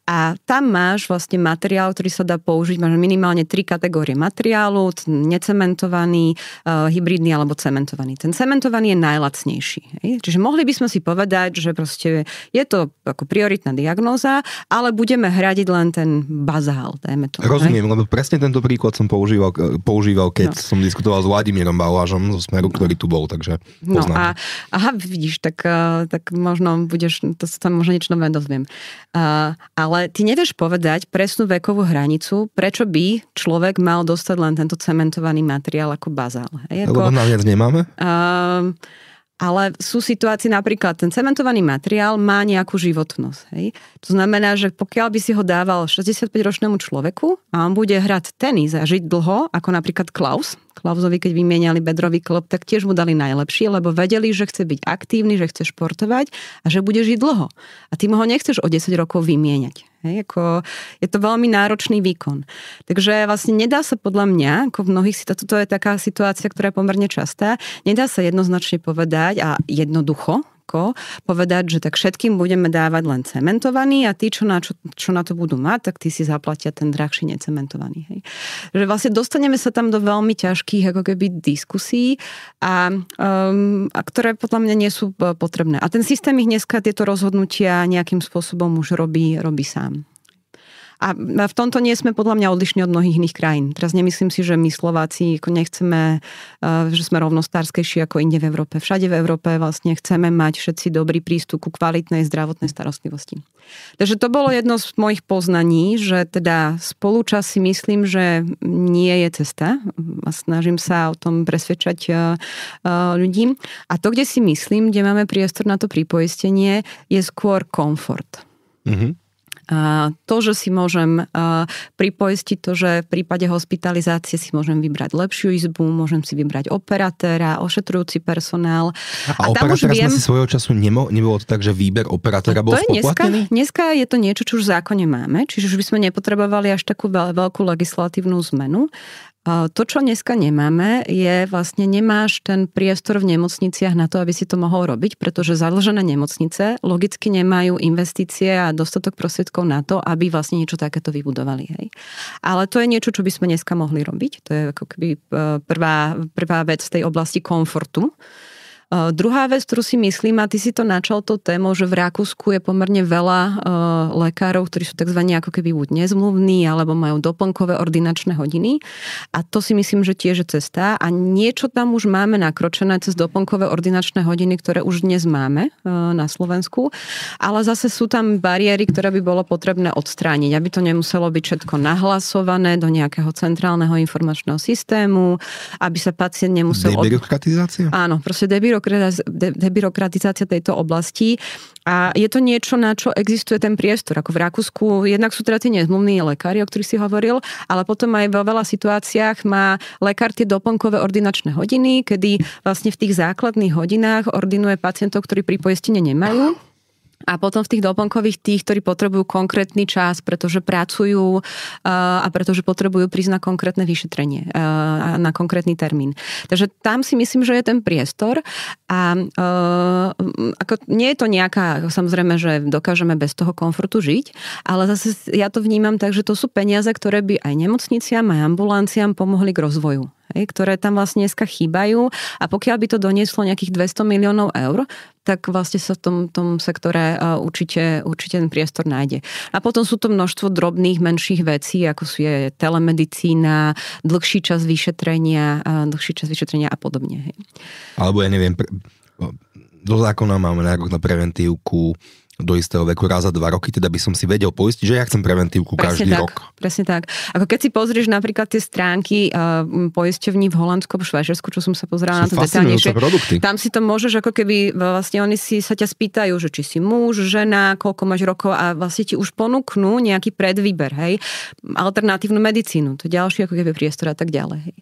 A tam máš vlastne materiál, ktorý sa dá použiť, máš minimálne tri kategórie materiálu, necementovaný, eh, hybridný alebo cementovaný. Ten cementovaný je najlacnejší. Hej? Čiže mohli by sme si povedať, povedať, že proste je to ako prioritná diagnóza, ale budeme hradiť len ten bazál, dajme to. Rozumiem,
ne? lebo presne tento príklad som používal, e, používal keď no. som diskutoval s Vladimírom Balážom zo Smeru, no. ktorý tu bol, takže no, poznám. No a,
aha, vidíš, tak, e, tak možno budeš, to sa tam možno niečo nové dozviem. Uh, ale ty nevieš povedať presnú vekovú hranicu, prečo by človek mal dostať len tento cementovaný materiál ako bazál. ako, Lebo naviac nemáme? Uh, ale sú situácie, napríklad ten cementovaný materiál má nejakú životnosť. Hej? To znamená, že pokiaľ by si ho dával 65-ročnému človeku a on bude hrať tenis a žiť dlho, ako napríklad Klaus, Klausovi, keď vymieniali bedrový klop, tak tiež mu dali najlepšie, lebo vedeli, že chce byť aktívny, že chce športovať a že bude žiť dlho. A ty mu ho nechceš o 10 rokov vymieňať. Hej, ako je to veľmi náročný výkon. Takže vlastne nedá sa podľa mňa, ako v mnohých si toto je taká situácia, ktorá je pomerne častá, nedá sa jednoznačne povedať a jednoducho, ľahko povedať, že tak všetkým budeme dávať len cementovaný a tí, čo na, čo, čo na to budú mať, tak tí si zaplatia ten drahší necementovaný. Hej. Že vlastne dostaneme sa tam do veľmi ťažkých ako keby diskusí, a, um, a ktoré podľa mňa nie sú uh, potrebné. A ten systém ich dneska tieto rozhodnutia nejakým spôsobom už robí, robí sám. A v tomto nie sme podľa mňa odlišní od mnohých iných krajín. Teraz nemyslím si, že my Slováci nechceme, eh, že sme rovnostárskejší ako inde v Európe. Všade v Európe vlastne chceme mať všetci dobrý prístup ku kvalitnej zdravotnej starostlivosti. Takže to bolo jedno z mojich poznaní, že teda spolúčas si myslím, že nie je cesta a snažím sa o tom presvedčať eh, eh, ľudí. A to, kde si myslím, kde máme priestor na to pripoistenie, je skôr komfort. Mm-hmm to, že si môžem pripoistiť to, že v prípade hospitalizácie si môžem vybrať lepšiu izbu, môžem si vybrať operatéra, ošetrujúci personál. A, a tam už viem... sme si
svojho času nemo, nebolo to tak, že výber operatéra bol to je dneska,
dneska je to niečo, čo už v zákone máme, čiže už by sme nepotrebovali až takú veľkú legislatívnu zmenu. To, čo dneska nemáme, je vlastne nemáš ten priestor v nemocniciach na to, aby si to mohol robiť, pretože založené nemocnice logicky nemajú investície a dostatok prostriedkov na to, aby vlastne niečo takéto vybudovali. Hej. Ale to je niečo, čo by sme dneska mohli robiť. To je ako keby e, prvá, prvá vec z tej oblasti komfortu Uh, druhá vec, ktorú si myslím, a ty si to načal to tému, že v Rakúsku je pomerne veľa uh, lekárov, ktorí sú tzv. ako keby buď nezmluvní, alebo majú doplnkové ordinačné hodiny. A to si myslím, že tiež je cesta. A niečo tam už máme nakročené cez doplnkové ordinačné hodiny, ktoré už dnes máme uh, na Slovensku. Ale zase sú tam bariéry, ktoré by bolo potrebné odstrániť, aby to nemuselo byť všetko nahlasované do nejakého centrálneho informačného systému, aby sa pacient nemusel...
Debirokratizácia?
Od... Áno, proste debirokratizácia debirokratizácia tejto oblasti a je to niečo, na čo existuje ten priestor. Ako v Rakúsku, jednak sú teda tie nezmluvní lekári, o ktorých si hovoril, ale potom aj vo veľa situáciách má lekár tie doplnkové ordinačné hodiny, kedy vlastne v tých základných hodinách ordinuje pacientov, ktorí pri poistení nemajú a potom v tých doplnkových tých, ktorí potrebujú konkrétny čas, pretože pracujú eh, a pretože potrebujú prísť na konkrétne vyšetrenie, eh, na konkrétny termín. Takže tam si myslím, že je ten priestor a eh, ako, nie je to nejaká, samozrejme, že dokážeme bez toho komfortu žiť, ale zase ja to vnímam tak, že to sú peniaze, ktoré by aj nemocniciam, aj ambulanciám pomohli k rozvoju ktoré tam vlastne dneska chýbajú a pokiaľ by to donieslo nejakých 200 miliónov eur, tak vlastne sa v tom, tom sektore e, určite, určite ten priestor nájde. A potom sú to množstvo drobných, menších vecí, ako sú je telemedicína, dlhší čas vyšetrenia, e, dlhší čas vyšetrenia a podobne.
Alebo ja neviem, pre, no, do zákona máme nárok na preventívku, do istého veku raz za dva roky, teda by som si vedel poistiť, že ja chcem preventívku presne každý tak, rok.
Presne tak. Ako keď si pozrieš napríklad tie stránky uh, poisťovní v Holandsku, v Švajčiarsku, čo som sa pozrela na to detálnejšie, tam si to môžeš ako keby, eh, vlastne oni si sa ťa spýtajú, že či si muž, žena, koľko máš rokov a vlastne ti už ponúknú nejaký predvýber, hej, alternatívnu medicínu, to ďalší ako keby priestor a tak ďalej. Hej.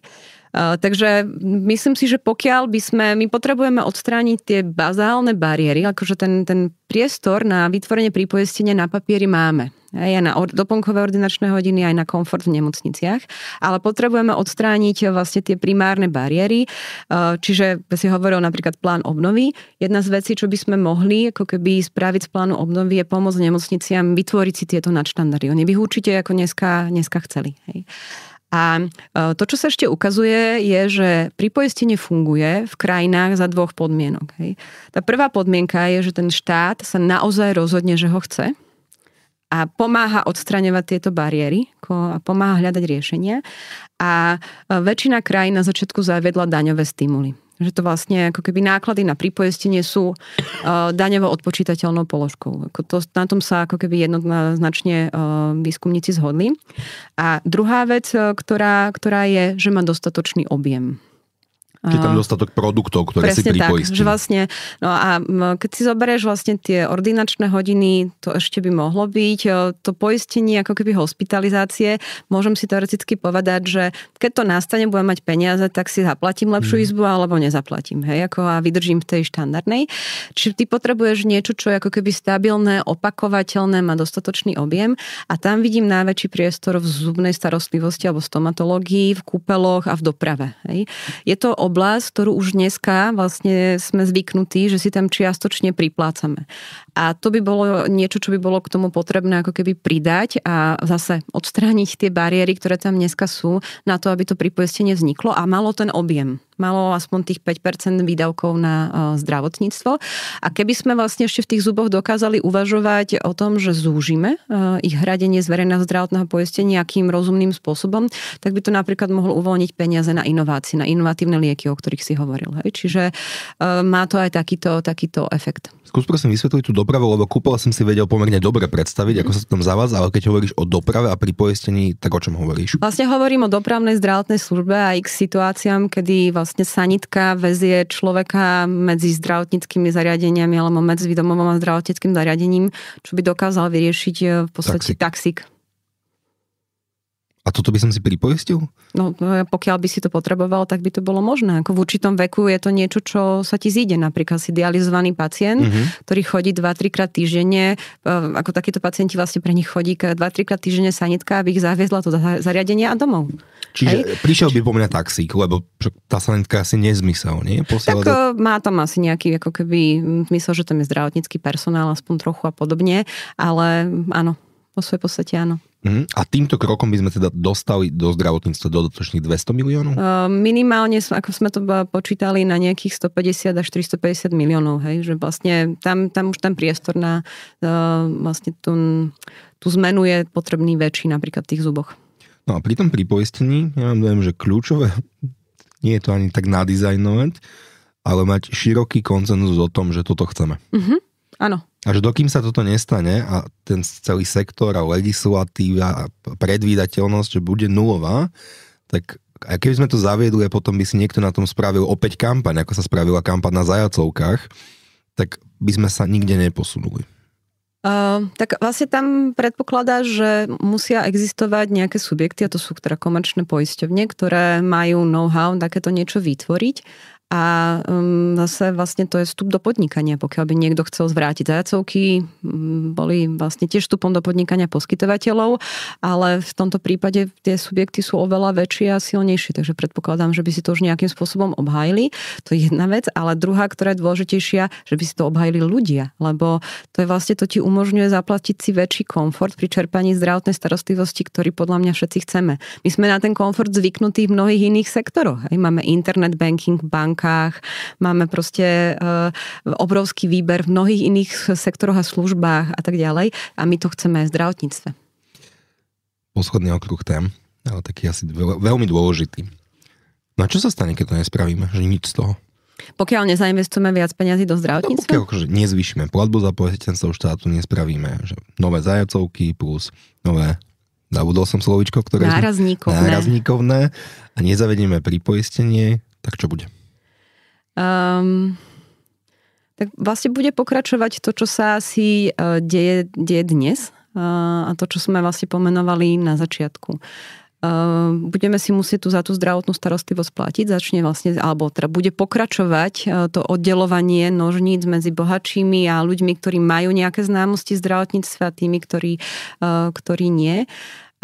Takže myslím si, že pokiaľ by sme, my potrebujeme odstrániť tie bazálne bariéry, akože ten, ten priestor na vytvorenie prípojestenia na papieri máme. Aj na or- doplnkové ordinačné hodiny, aj na komfort v nemocniciach. Ale potrebujeme odstrániť vlastne tie primárne bariéry. Čiže si hovoril napríklad plán obnovy. Jedna z vecí, čo by sme mohli ako keby spraviť z plánu obnovy je pomôcť nemocniciam vytvoriť si tieto nadštandardy. Oni by určite ako dneska, dneska chceli. Hej. A e, to, čo sa ešte ukazuje, je, že pripoistenie funguje v krajinách za dvoch podmienok. Hej. Tá prvá podmienka je, že ten štát sa naozaj rozhodne, že ho chce a pomáha odstraňovať tieto bariéry a pomáha hľadať riešenia. A e, väčšina krajín na začiatku zaviedla daňové stimuly. Že to vlastne ako keby náklady na pripojestenie sú uh, daňovo odpočítateľnou položkou. Ako to, na tom sa ako keby jednoznačne uh, výskumníci zhodli. A druhá vec, eh, ktorá, ktorá je, že má dostatočný objem. Je tam dostatok produktov, ktoré Presne si pripoistíš. tak, že vlastne, no a keď si zoberieš vlastne tie ordinačné hodiny, to ešte by mohlo byť, e, to poistenie ako keby hospitalizácie, môžem si teoreticky povedať, že keď to nastane, budem mať peniaze, tak si zaplatím lepšiu hmm. izbu alebo nezaplatím, hej, ako a vydržím v tej štandardnej. Čiže ty potrebuješ niečo, čo je ako keby stabilné, opakovateľné, má dostatočný objem a tam vidím najväčší priestor v zubnej starostlivosti alebo stomatológii, v kúpeloch a v doprave. Hej. Je to ob oblasť, ktorú už dneska vlastne sme zvyknutí, že si tam čiastočne priplácame. A to by bolo niečo, čo by bolo k tomu potrebné ako keby pridať a zase odstrániť tie bariéry, ktoré tam dneska sú, na to, aby to pripoistenie vzniklo a malo ten objem malo aspoň tých 5% výdavkov na e, zdravotníctvo. A keby sme vlastne ešte v tých zuboch dokázali uvažovať o tom, že zúžime e, ich hradenie z verejného zdravotného poistenia nejakým rozumným spôsobom, tak by to napríklad mohlo uvoľniť peniaze na inovácie, na inovatívne lieky praktiky, o ktorých si hovoril. Hej? Čiže e, má to aj takýto, takýto efekt.
Skús prosím vysvetliť tú dopravu, lebo kúpala som si vedel pomerne dobre predstaviť, ako sa to tam zavádza, ale keď hovoríš o doprave a pri poistení, tak o čom hovoríš?
Vlastne hovorím o dopravnej zdravotnej službe a ich situáciám, kedy vlastne sanitka vezie človeka medzi zdravotníckými zariadeniami alebo medzi domovom a zdravotníckým zariadením, čo by dokázal vyriešiť e, v podstate taxík. taxík.
A toto by som si pripoistil?
No, no pokiaľ by si to potreboval, tak by to bolo možné. Ako v určitom veku je to niečo, čo sa ti zíde. Napríklad si dializovaný pacient, mm-hmm. ktorý chodí 2-3 krát týždenne. E, ako takíto pacienti vlastne pre nich chodí 2-3 krát týždenne sanitka, aby ich zaviezla to zariadenie a domov.
Čiže Hej? prišiel by po mňa taxík, lebo tá sanitka asi nezmysel, nie? Posiela tak to...
E, má tam asi nejaký ako keby myslel, že tam je zdravotnícky personál aspoň trochu a podobne, ale áno, vo svojej podstate áno.
Mm, a týmto krokom by sme teda dostali do zdravotníctva dodatočných 200 miliónov?
Uh, minimálne, ako sme to počítali, na nejakých 150 až 350 miliónov, hej, že vlastne tam, tam už ten priestor na uh, vlastne tú, tú zmenu je potrebný väčší napríklad v tých zuboch.
No a pri tom pripoistení, ja vám dojem, že kľúčové, nie je to ani tak nadizajnovať, ale mať široký koncenzus o tom, že toto chceme.
Mm-hmm. Áno.
Až dokým sa toto nestane a ten celý sektor a legislatíva a predvídateľnosť, že bude nulová, tak a keby sme to zaviedli a potom by si niekto na tom spravil opäť kampaň, ako sa spravila kampaň na zajacovkách, tak by sme sa nikde
neposunuli. Uh, tak vlastne tam predpokladá, že musia existovať nejaké subjekty, a to sú teda komerčné poisťovne, ktoré majú know-how takéto niečo vytvoriť a um, zase vlastne to je vstup do podnikania, pokiaľ by niekto chcel zvrátiť zajacovky, mm, boli vlastne tiež vstupom do podnikania poskytovateľov, ale v tomto prípade tie subjekty sú oveľa väčšie a silnejšie, takže predpokladám, že by si to už nejakým spôsobom obhajili. To je jedna vec, ale druhá, ktorá je dôležitejšia, že by si to obhajili ľudia, lebo to je vlastne to ti umožňuje zaplatiť si väčší komfort pri čerpaní zdravotnej starostlivosti, ktorý podľa mňa všetci chceme. My sme na ten komfort zvyknutí v mnohých iných sektoroch. máme internet banking, bank bankách, Máme proste eh, obrovský výber v mnohých iných sektoroch a službách a tak ďalej. A my to chceme aj v zdravotníctve.
Poschodný okruh tém, ale taký asi veľmi dôležitý. No a čo sa stane, keď to nespravíme? Že nič z toho?
Pokiaľ nezainvestujeme viac peniazy do no, zdravotníctva? No, pokiaľ
akože nezvýšime platbu za poistenstvo štátu, nespravíme že nové zajacovky plus nové zabudol som slovičko, ktoré... Nárazníkovné. Nárazníkovné a nezavedieme pripoistenie, tak čo bude?
Um, tak vlastne bude pokračovať to, čo sa asi e, deje, deje dnes e, a to, čo sme vlastne pomenovali na začiatku. Ehm, budeme si musieť tu za tú zdravotnú starostlivosť platiť, začne vlastne, alebo teda bude pokračovať e, to oddelovanie nožníc medzi bohačími a ľuďmi, ktorí majú nejaké známosti zdravotníctva a tými, ktorí, ktorí nie.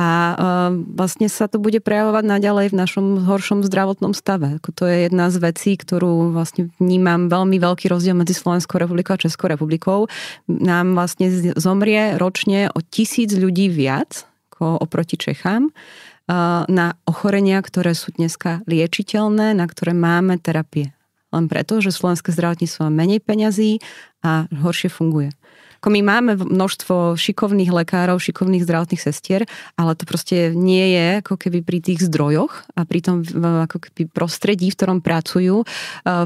A e, vlastne sa to bude prejavovať naďalej v našom horšom zdravotnom stave. To je jedna z vecí, ktorú vlastne vnímam veľmi veľký rozdiel medzi Slovenskou republikou a Českou republikou. Nám vlastne zomrie ročne o tisíc ľudí viac ako oproti Čechám e, na ochorenia, ktoré sú dneska liečiteľné, na ktoré máme terapie. Len preto, že slovenské zdravotníctvo má menej peňazí a horšie funguje. Ako my máme množstvo šikovných lekárov, šikovných zdravotných sestier, ale to proste nie je ako keby pri tých zdrojoch a pri tom ako keby prostredí, v ktorom pracujú, eh,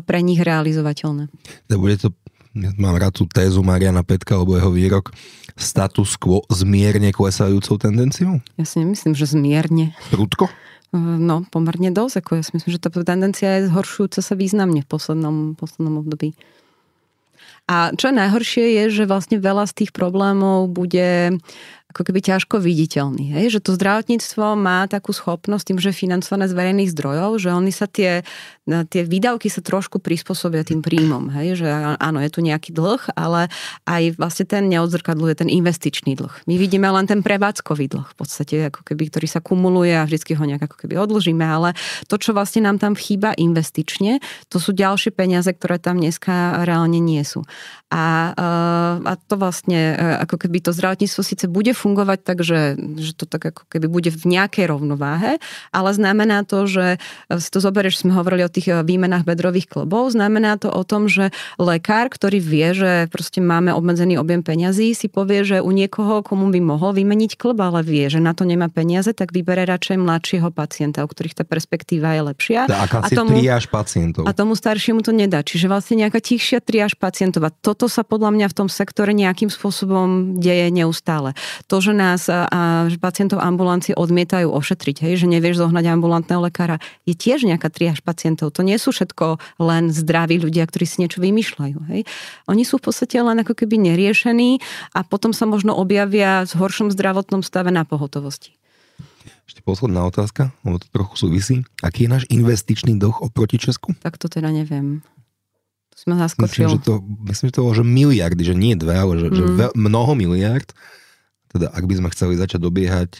pre nich realizovateľné.
Ja bude to ja mám rád tú tézu Mariana Petka, alebo jeho výrok, status quo s mierne klesajúcou tendenciou?
Ja si nemyslím, že zmierne. Prudko? Eh, no, pomerne dosť. Ako ja si myslím, že tá tendencia je zhoršujúca sa významne v poslednom, poslednom období. A čo je najhoršie je, že vlastne veľa z tých problémov bude ako keby ťažko viditeľný. Hej? Že to zdravotníctvo má takú schopnosť tým, že je financované z verejných zdrojov, že oni sa tie tie výdavky sa trošku prispôsobia tým príjmom. Hej? Že áno, je tu nejaký dlh, ale aj vlastne ten neodzrkadluje ten investičný dlh. My vidíme len ten prevádzkový dlh v podstate, ako keby, ktorý sa kumuluje a vždycky ho nejak ako keby odložíme, ale to, čo vlastne nám tam chýba investične, to sú ďalšie peniaze, ktoré tam dneska reálne nie sú. A, eh, a to vlastne, eh, ako keby to zdravotníctvo síce bude fungovať, takže že to tak ako keby bude v nejakej rovnováhe, ale znamená to, že si to zoberieš, sme hovorili o tých eh, výmenách bedrových klobov. Znamená to o tom, že lekár, ktorý vie, že proste máme obmedzený objem peňazí, si povie, že u niekoho, komu by mohol vymeniť klob, ale vie, že na to nemá peniaze, tak vybere radšej mladšieho pacienta, u ktorých tá perspektíva je lepšia. Tá, a tomu,
triáž pacientov.
A tomu staršiemu to nedá. Čiže vlastne nejaká tichšia triáž pacientov. A toto sa podľa mňa v tom sektore nejakým spôsobom deje neustále. To, že nás a, eh, a, že pacientov ambulanci odmietajú ošetriť, hej, že nevieš zohnať ambulantného lekára, je tiež nejaká triáž pacientov pacientov. To nie sú všetko len zdraví ľudia, ktorí si niečo vymýšľajú. Hej. Oni sú v podstate len ako keby neriešení a potom sa možno objavia v horšom zdravotnom stave na pohotovosti.
Ešte posledná otázka, lebo to trochu súvisí. Aký je náš investičný dlh oproti Česku?
Tak to teda neviem. To si ma zaskočil. Myslím, že to,
myslím, že to bolo, že miliardy, že nie dve, ale že, mm. že mhm. veľ, mnoho miliard. Teda ak by sme chceli začať dobiehať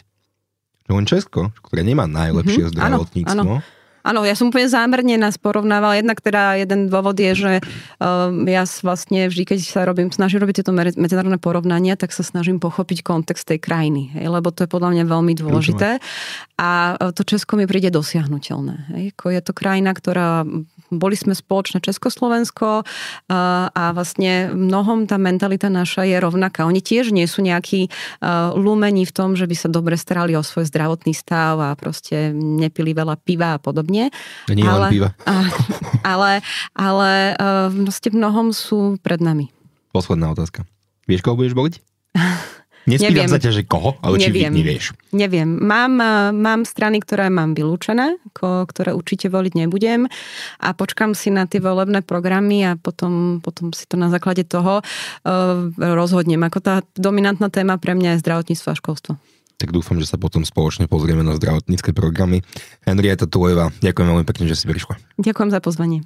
len Česko, ktoré nemá najlepšie mm-hmm. zdravotníctvo, áno, áno.
Áno, ja som úplne zámerne nás porovnávala. Jednak teda jeden dôvod je, že um, ja vlastne vždy, keď sa robím, snažím robiť tieto medzinárodné porovnania, tak sa snažím pochopiť kontext tej krajiny, hej, lebo to je podľa mňa veľmi dôležité. A e, to Česko mi príde dosiahnuteľné. Hej. Je to krajina, ktorá boli sme spoločné Československo eh, a vlastne mnohom tá mentalita naša je rovnaká. Oni tiež nie sú nejakí eh, lumení v tom, že by sa dobre starali o svoj zdravotný stav a proste nepili veľa piva a podobne. Nie ale, len piva. Ale, ale, ale eh, vlastne mnohom sú pred nami.
Posledná otázka. Vieš, koho budeš boliť? Nespýtam sa ťa, že koho, ale Neviem. či vieš.
Neviem. Mám, eh, mám strany, ktoré mám vylúčené, ko, ktoré určite voliť nebudem a počkam si na tie volebné programy a potom, potom si to na základe toho uh, rozhodnem. Ako tá dominantná téma pre mňa je zdravotníctvo a školstvo.
Tak dúfam, že sa potom spoločne pozrieme na zdravotnícke programy. Henrieta Tuleva, ďakujem veľmi pekne, že si prišla.
Ďakujem za pozvanie.